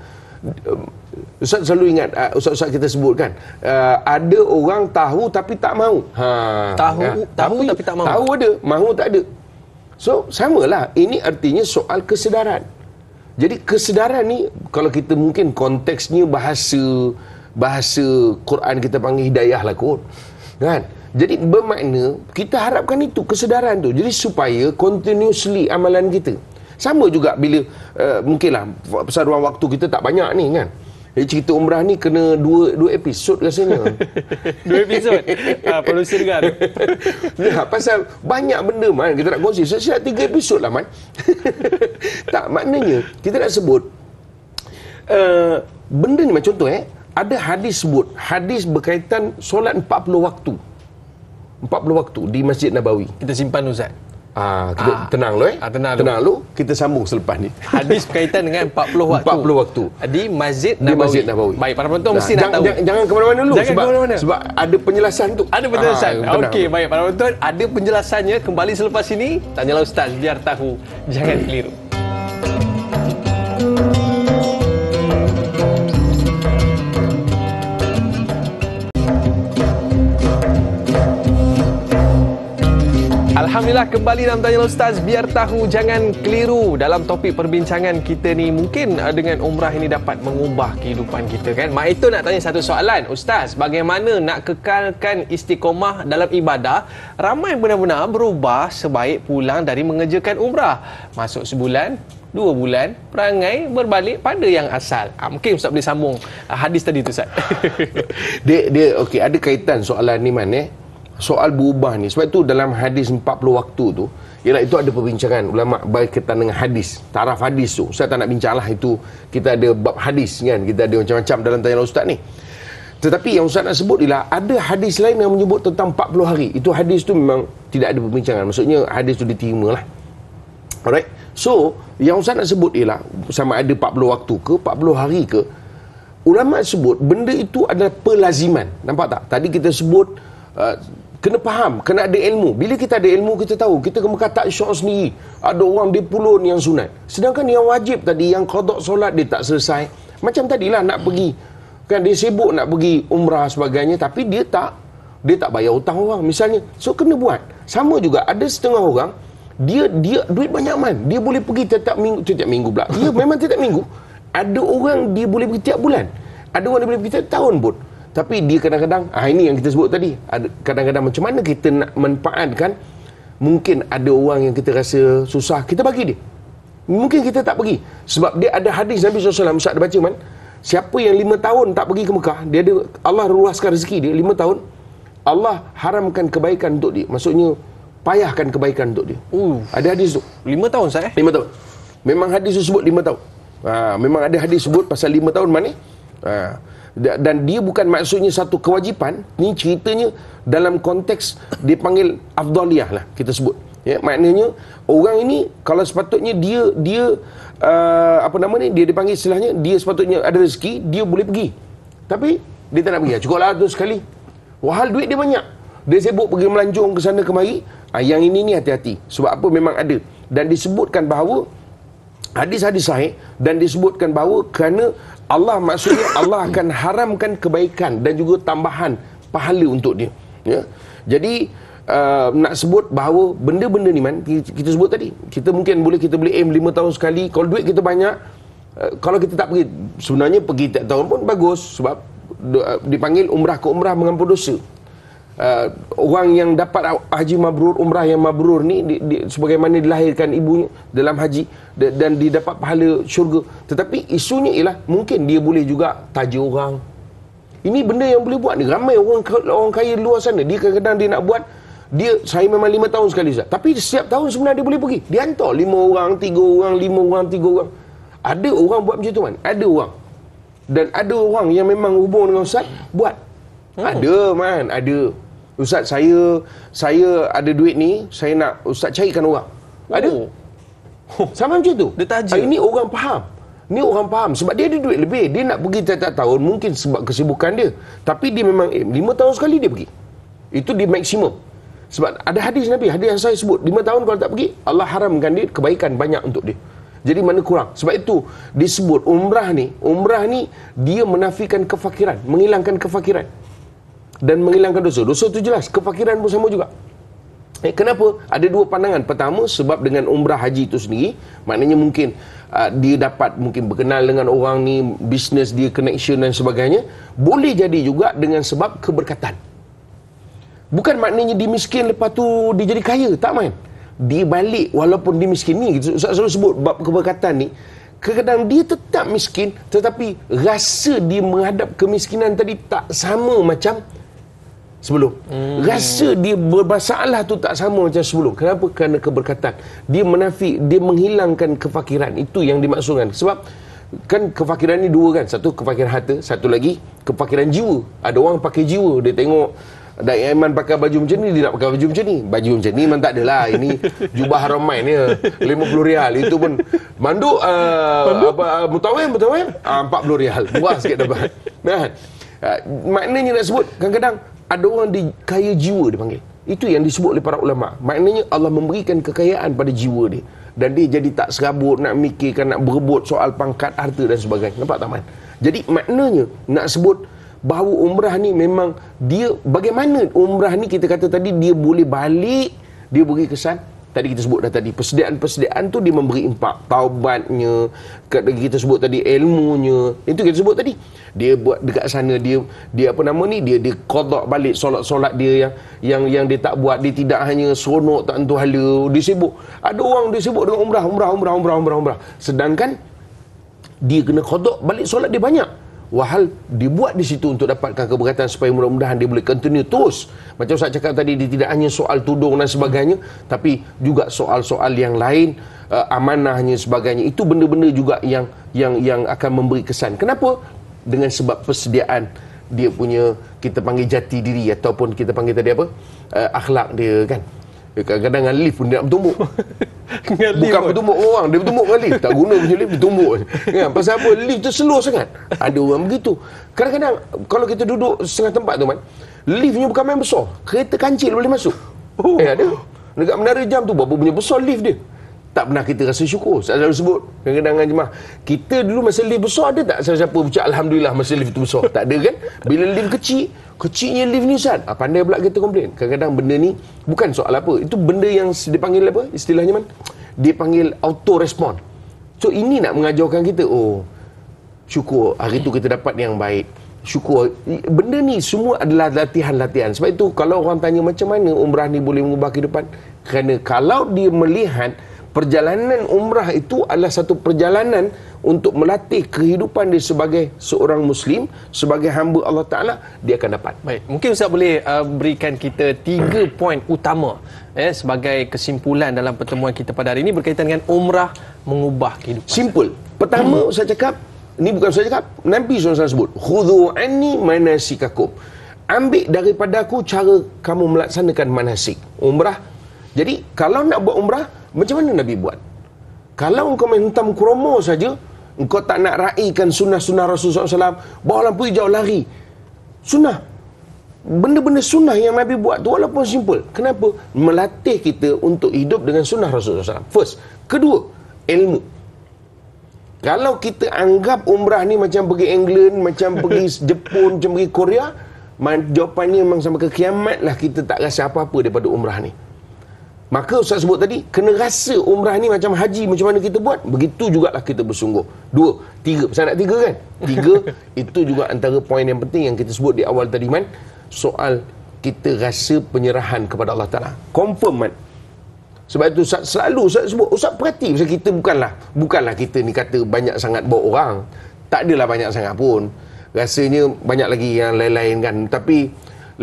Ustaz selalu ingat uh, Ustaz-ustaz kita sebutkan uh, Ada orang tahu tapi tak mahu ha, tahu, ya. tahu tapi, tapi tak mahu Tahu ada, mahu tak ada So, samalah. Ini artinya soal kesedaran. Jadi, kesedaran ni, kalau kita mungkin konteksnya bahasa, bahasa Quran kita panggil hidayah lah kot. Kan? Jadi, bermakna kita harapkan itu, kesedaran tu. Jadi, supaya continuously amalan kita. Sama juga bila, uh, mungkinlah, pesan ruang waktu kita tak banyak ni kan. Jadi cerita umrah ni kena dua dua episod rasanya. *laughs* dua episod. Ah uh, producer kan. *laughs* nah, pasal banyak benda man kita nak kongsi. Saya tiga episod lah man. *laughs* tak maknanya kita nak sebut uh, benda ni macam contoh eh ada hadis sebut hadis berkaitan solat 40 waktu. 40 waktu di Masjid Nabawi. Kita simpan Ustaz. Ah, ah, tenang lo eh. Ah, tenang, tenang lo. Kita sambung selepas ni. *laughs* Hadis berkaitan dengan 40 waktu. 40 waktu. Di Masjid Nabawi. Di Masjid Nabawi. Baik, para penonton nah, mesti jang, nak tahu. Jangan, jangan ke mana-mana dulu. Jangan sebab, ke mana-mana. Sebab ada penjelasan tu. Ada penjelasan. Ah, Okey, baik. Para penonton, ada penjelasannya. Kembali selepas ini, tanyalah Ustaz biar tahu. Jangan keliru. Alhamdulillah kembali dalam Tanya Ustaz Biar tahu jangan keliru Dalam topik perbincangan kita ni Mungkin eh, dengan umrah ini dapat mengubah kehidupan kita kan Mak itu nak tanya satu soalan Ustaz bagaimana nak kekalkan istiqomah dalam ibadah Ramai benar-benar berubah sebaik pulang dari mengerjakan umrah Masuk sebulan Dua bulan perangai berbalik pada yang asal. Ha, mungkin Ustaz boleh sambung eh, hadis tadi tu Ustaz. *laughs* dia dia okey ada kaitan soalan ni mana? eh soal berubah ni sebab itu dalam hadis 40 waktu tu ialah itu ada perbincangan ulama berkaitan dengan hadis taraf hadis tu saya tak nak bincanglah itu kita ada bab hadis kan kita ada macam-macam dalam tanya ustaz ni tetapi yang ustaz nak sebut ialah ada hadis lain yang menyebut tentang 40 hari itu hadis tu memang tidak ada perbincangan maksudnya hadis tu diterima lah alright so yang ustaz nak sebut ialah sama ada 40 waktu ke 40 hari ke ulama sebut benda itu adalah pelaziman nampak tak tadi kita sebut uh, kena faham kena ada ilmu bila kita ada ilmu kita tahu kita kena kata syok sendiri ada orang pulau ni yang sunat sedangkan yang wajib tadi yang kodok solat dia tak selesai macam tadilah nak pergi kan dia sibuk nak pergi umrah sebagainya tapi dia tak dia tak bayar hutang orang misalnya so kena buat sama juga ada setengah orang dia dia duit banyak man dia boleh pergi tiap minggu tiap minggu pula dia memang tiap minggu ada orang dia boleh pergi tiap bulan ada orang dia boleh pergi tiap tahun pun tapi dia kadang-kadang ah ini yang kita sebut tadi kadang-kadang macam mana kita nak manfaatkan mungkin ada orang yang kita rasa susah kita bagi dia mungkin kita tak pergi sebab dia ada hadis Nabi SAW Ustaz ada baca man siapa yang lima tahun tak pergi ke Mekah dia ada Allah ruaskan rezeki dia lima tahun Allah haramkan kebaikan untuk dia maksudnya payahkan kebaikan untuk dia Uf, ada hadis tu 5 tahun saya eh? Lima tahun memang hadis tu sebut lima tahun ha, memang ada hadis sebut pasal lima tahun mana ha dan dia bukan maksudnya satu kewajipan ni ceritanya dalam konteks dipanggil afdaliah lah kita sebut ya maknanya orang ini kalau sepatutnya dia dia uh, apa nama ni dia dipanggil istilahnya dia sepatutnya ada rezeki dia boleh pergi tapi dia tak nak pergi cukup lah tu sekali wahal duit dia banyak dia sibuk pergi melanjung ke sana kemari ha, yang ini ni hati-hati sebab apa memang ada dan disebutkan bahawa hadis hadis sahih dan disebutkan bahawa kerana Allah maksudnya Allah akan haramkan kebaikan dan juga tambahan pahala untuk dia ya jadi uh, nak sebut bahawa benda-benda ni man kita sebut tadi kita mungkin boleh kita boleh aim 5 tahun sekali kalau duit kita banyak uh, kalau kita tak pergi sebenarnya pergi tiap tahun pun bagus sebab uh, dipanggil umrah ke umrah mengampun dosa uh, orang yang dapat haji mabrur umrah yang mabrur ni di, di, sebagaimana dilahirkan ibunya dalam haji de, dan didapat pahala syurga tetapi isunya ialah mungkin dia boleh juga taji orang ini benda yang boleh buat ni ramai orang orang kaya luar sana dia kadang-kadang dia nak buat dia saya memang lima tahun sekali Ustaz tapi setiap tahun sebenarnya dia boleh pergi dia hantar lima orang tiga orang lima orang tiga orang ada orang buat macam tu kan ada orang dan ada orang yang memang hubung dengan Ustaz buat Hmm. Ada man, ada. Ustaz saya saya ada duit ni, saya nak ustaz carikan orang. Oh. Ada. Oh. Sama macam tu. Dia tajam. Ini orang faham. Ni orang faham sebab dia ada duit lebih. Dia nak pergi tiap-tiap tahun mungkin sebab kesibukan dia. Tapi dia memang eh, 5 tahun sekali dia pergi. Itu di maksimum. Sebab ada hadis Nabi, hadis yang saya sebut lima tahun kalau tak pergi, Allah haramkan dia kebaikan banyak untuk dia. Jadi mana kurang? Sebab itu disebut umrah ni, umrah ni dia menafikan kefakiran, menghilangkan kefakiran dan menghilangkan dosa. Dosa itu jelas, kefakiran pun sama juga. Eh, kenapa? Ada dua pandangan. Pertama, sebab dengan umrah haji itu sendiri, maknanya mungkin uh, dia dapat mungkin berkenal dengan orang ni, bisnes dia, connection dan sebagainya. Boleh jadi juga dengan sebab keberkatan. Bukan maknanya dia miskin lepas tu dia jadi kaya. Tak main. Di balik walaupun dia miskin ni, Ustaz selalu sebut bab keberkatan ni, kadang dia tetap miskin tetapi rasa dia menghadap kemiskinan tadi tak sama macam sebelum hmm. rasa dia bermasalah tu tak sama macam sebelum kenapa kerana keberkatan dia menafik dia menghilangkan kefakiran itu yang dimaksudkan sebab kan kefakiran ni dua kan satu kefakiran harta satu lagi kefakiran jiwa ada orang pakai jiwa dia tengok Dai Aiman pakai baju macam ni Dia nak pakai baju macam ni Baju macam ni memang tak adalah Ini *laughs* jubah haram main ni ya. 50 Itu pun mandu uh, apa, uh, Mutawin Mutawin ah, uh, 40 rial Buah sikit dapat *laughs* Nah, uh, maknanya nak sebut kadang-kadang ada orang di kaya jiwa dia panggil. Itu yang disebut oleh para ulama. Maknanya Allah memberikan kekayaan pada jiwa dia. Dan dia jadi tak serabut nak mikirkan, nak berebut soal pangkat harta dan sebagainya. Nampak tak Man? Jadi maknanya nak sebut bahawa umrah ni memang dia bagaimana umrah ni kita kata tadi dia boleh balik dia beri kesan tadi kita sebut dah tadi persediaan-persediaan tu dia memberi impak taubatnya kata kita sebut tadi ilmunya itu kita sebut tadi dia buat dekat sana dia dia apa nama ni dia dia qadak balik solat-solat dia yang yang yang dia tak buat dia tidak hanya seronok tak tentu hala dia sibuk ada orang dia sibuk dengan umrah umrah umrah umrah umrah umrah sedangkan dia kena qadak balik solat dia banyak wahal dibuat di situ untuk dapatkan keberkatan supaya mudah-mudahan dia boleh continue terus macam saya cakap tadi dia tidak hanya soal tudung dan sebagainya tapi juga soal-soal yang lain uh, amanahnya sebagainya itu benda-benda juga yang yang yang akan memberi kesan kenapa dengan sebab persediaan dia punya kita panggil jati diri ataupun kita panggil tadi apa uh, akhlak dia kan Kadang-kadang dengan lift pun dia nak bertumbuk *laughs* Bukan bertumbuk orang Dia bertumbuk dengan lift Tak guna punya lift Bertumbuk ya, Pasal apa Lift tu slow sangat Ada orang begitu Kadang-kadang Kalau kita duduk Setengah tempat tu man Liftnya bukan main besar Kereta kancil boleh masuk Eh ada Dekat menara jam tu Berapa punya besar lift dia tak pernah kita rasa syukur saya selalu sebut kadang-kadang dengan jemaah kita dulu masa lift besar ada tak Saya siapa bercakap Alhamdulillah masa lift tu besar tak ada kan bila lift kecil kecilnya lift ni Ustaz ha, pandai pula kita komplain kadang-kadang benda ni bukan soal apa itu benda yang dipanggil apa istilahnya man dipanggil auto respond so ini nak mengajarkan kita oh syukur hari tu kita dapat yang baik syukur benda ni semua adalah latihan-latihan sebab itu kalau orang tanya macam mana umrah ni boleh mengubah kehidupan kerana kalau dia melihat perjalanan umrah itu adalah satu perjalanan untuk melatih kehidupan dia sebagai seorang muslim sebagai hamba Allah Taala dia akan dapat. Baik, mungkin ustaz boleh uh, berikan kita tiga poin utama eh sebagai kesimpulan dalam pertemuan kita pada hari ini berkaitan dengan umrah mengubah kehidupan. Simpul. Pertama hmm. saya cakap ini bukan saya cakap Nabi SAW sebut khudhu anni manasikakum ambil daripada aku cara kamu melaksanakan manasik umrah jadi kalau nak buat umrah, macam mana Nabi buat? Kalau engkau main hentam kromo saja, engkau tak nak raihkan sunnah-sunnah Rasulullah SAW, bawa lampu hijau lari. Sunnah. Benda-benda sunnah yang Nabi buat tu walaupun simple. Kenapa? Melatih kita untuk hidup dengan sunnah Rasulullah SAW. First. Kedua, ilmu. Kalau kita anggap umrah ni macam pergi England, macam pergi *laughs* Jepun, macam pergi Korea, jawapannya memang sampai ke kiamat lah kita tak rasa apa-apa daripada umrah ni. Maka Ustaz sebut tadi, kena rasa umrah ni macam haji macam mana kita buat, begitu jugalah kita bersungguh. Dua, tiga, pasal nak tiga kan? Tiga, *laughs* itu juga antara poin yang penting yang kita sebut di awal tadi, Man. Soal kita rasa penyerahan kepada Allah Ta'ala. Confirm, Man. Sebab itu Ustaz selalu Ustaz sebut, Ustaz perhati, pasal kita bukanlah, bukanlah kita ni kata banyak sangat bawa orang. Tak adalah banyak sangat pun. Rasanya banyak lagi yang lain-lain kan. Tapi,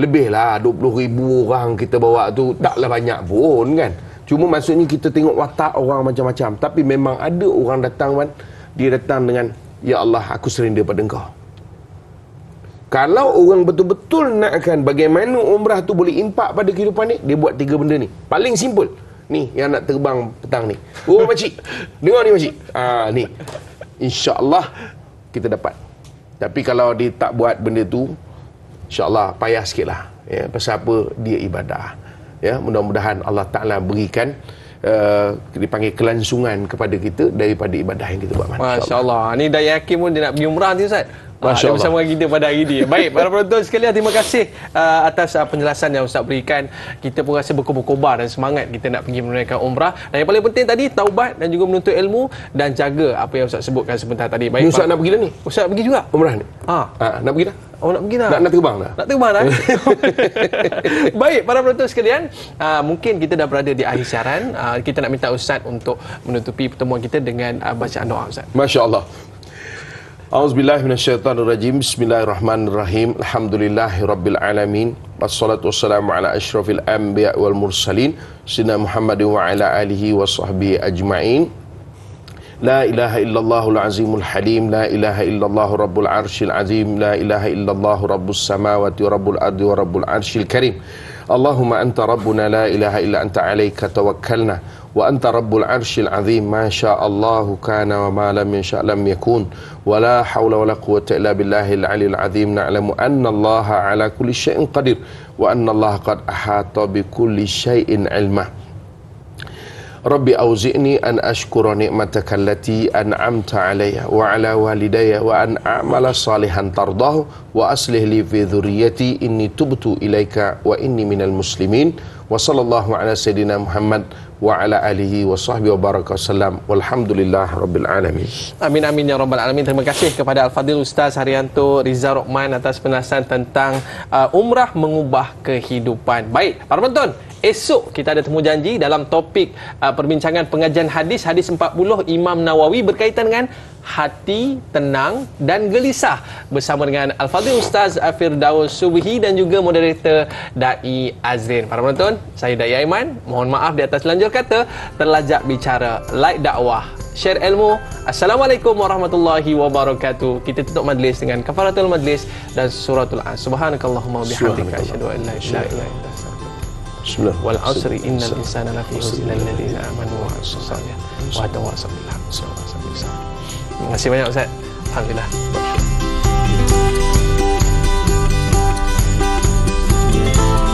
lebihlah 20 ribu orang kita bawa tu taklah banyak pun kan cuma maksudnya kita tengok watak orang macam-macam tapi memang ada orang datang kan dia datang dengan ya Allah aku serindu pada engkau kalau orang betul-betul nakkan bagaimana umrah tu boleh impak pada kehidupan ni dia buat tiga benda ni paling simple ni yang nak terbang petang ni oh makcik *laughs* dengar ni makcik ah ni insyaallah kita dapat tapi kalau dia tak buat benda tu insyaAllah payah sikit lah ya, pasal apa dia ibadah ya, mudah-mudahan Allah Ta'ala berikan uh, dipanggil kelangsungan kepada kita daripada ibadah yang kita buat Insyaallah Allah, Masya Allah. ni Dayakim pun dia nak pergi umrah nanti Ustaz Ah, Masya Allah. Bersama kita pada hari ini. Baik, para penonton sekalian, terima kasih uh, atas uh, penjelasan yang Ustaz berikan. Kita pun rasa berkobar-kobar dan semangat kita nak pergi menunaikan umrah. Dan yang paling penting tadi, taubat dan juga menuntut ilmu dan jaga apa yang Ustaz sebutkan sebentar tadi. Baik, Ustaz nak pergi dah ni? Ustaz nak pergi juga? Umrah ni? Ha. ha nak pergi dah? Oh nak pergi dah Nak, nak terbang dah Nak terbang dah *laughs* *laughs* Baik para penonton sekalian aa, Mungkin kita dah berada di akhir siaran aa, Kita nak minta Ustaz untuk menutupi pertemuan kita Dengan aa, bacaan doa Ustaz Masya Allah A'udzubillahi minasyaitonirrajim. Bismillahirrahmanirrahim. Alhamdulillahirabbil alamin. Wassalatu wassalamu ala asyrafil anbiya wal mursalin, sayyidina Muhammad wa ala alihi wa sahbihi ajma'in. La ilaha illallahul azimul halim, la ilaha illallah rabbul arsyil azim, la ilaha illallah rabbus samawati rabbul ardi wa rabbul arsyil karim. Allahumma anta rabbuna la ilaha illa anta 'alaika tawakkalna. وأنت رب العرش العظيم ما شاء الله كان وما لم يشاء لم يكون ولا حول ولا قوة إلا بالله العلي العظيم نعلم أن الله على كل شيء قدير وأن الله قد أحاط بكل شيء علما ربي أوزئني أن أشكر نعمتك التي أنعمت علي وعلى والدي وأن أعمل صالحا ترضاه وأصلح لي في ذريتي إني تبت إليك وإني من المسلمين وصلى الله على سيدنا محمد wa ala alihi wa sahbihi wa baraka salam walhamdulillah rabbil alamin amin amin ya rabbal alamin terima kasih kepada al-fadil ustaz haryanto Rizal Rokman atas penjelasan tentang uh, umrah mengubah kehidupan baik para penonton Esok kita ada temu janji dalam topik uh, perbincangan pengajian hadis hadis 40 Imam Nawawi berkaitan dengan hati tenang dan gelisah bersama dengan Al-Fadhil Ustaz Firdaus Subhi dan juga moderator Dai Azrin. Para penonton, saya Dai Aiman, mohon maaf di atas lanjur kata, terlajak bicara. Like dakwah, share ilmu. Assalamualaikum warahmatullahi wabarakatuh. Kita tutup majlis dengan kafaratul majlis dan suratul an. Subhanakallahumma wabihamdika asyhadu an la ilaha illa anta. Bismillah. Wal asri innal insana lafi khusr illa alladziina aamanu wa 'amilus shalihaati wa tawaasaw bil haqqi wa tawaasaw bis sabr. Terima kasih banyak Ustaz. Alhamdulillah.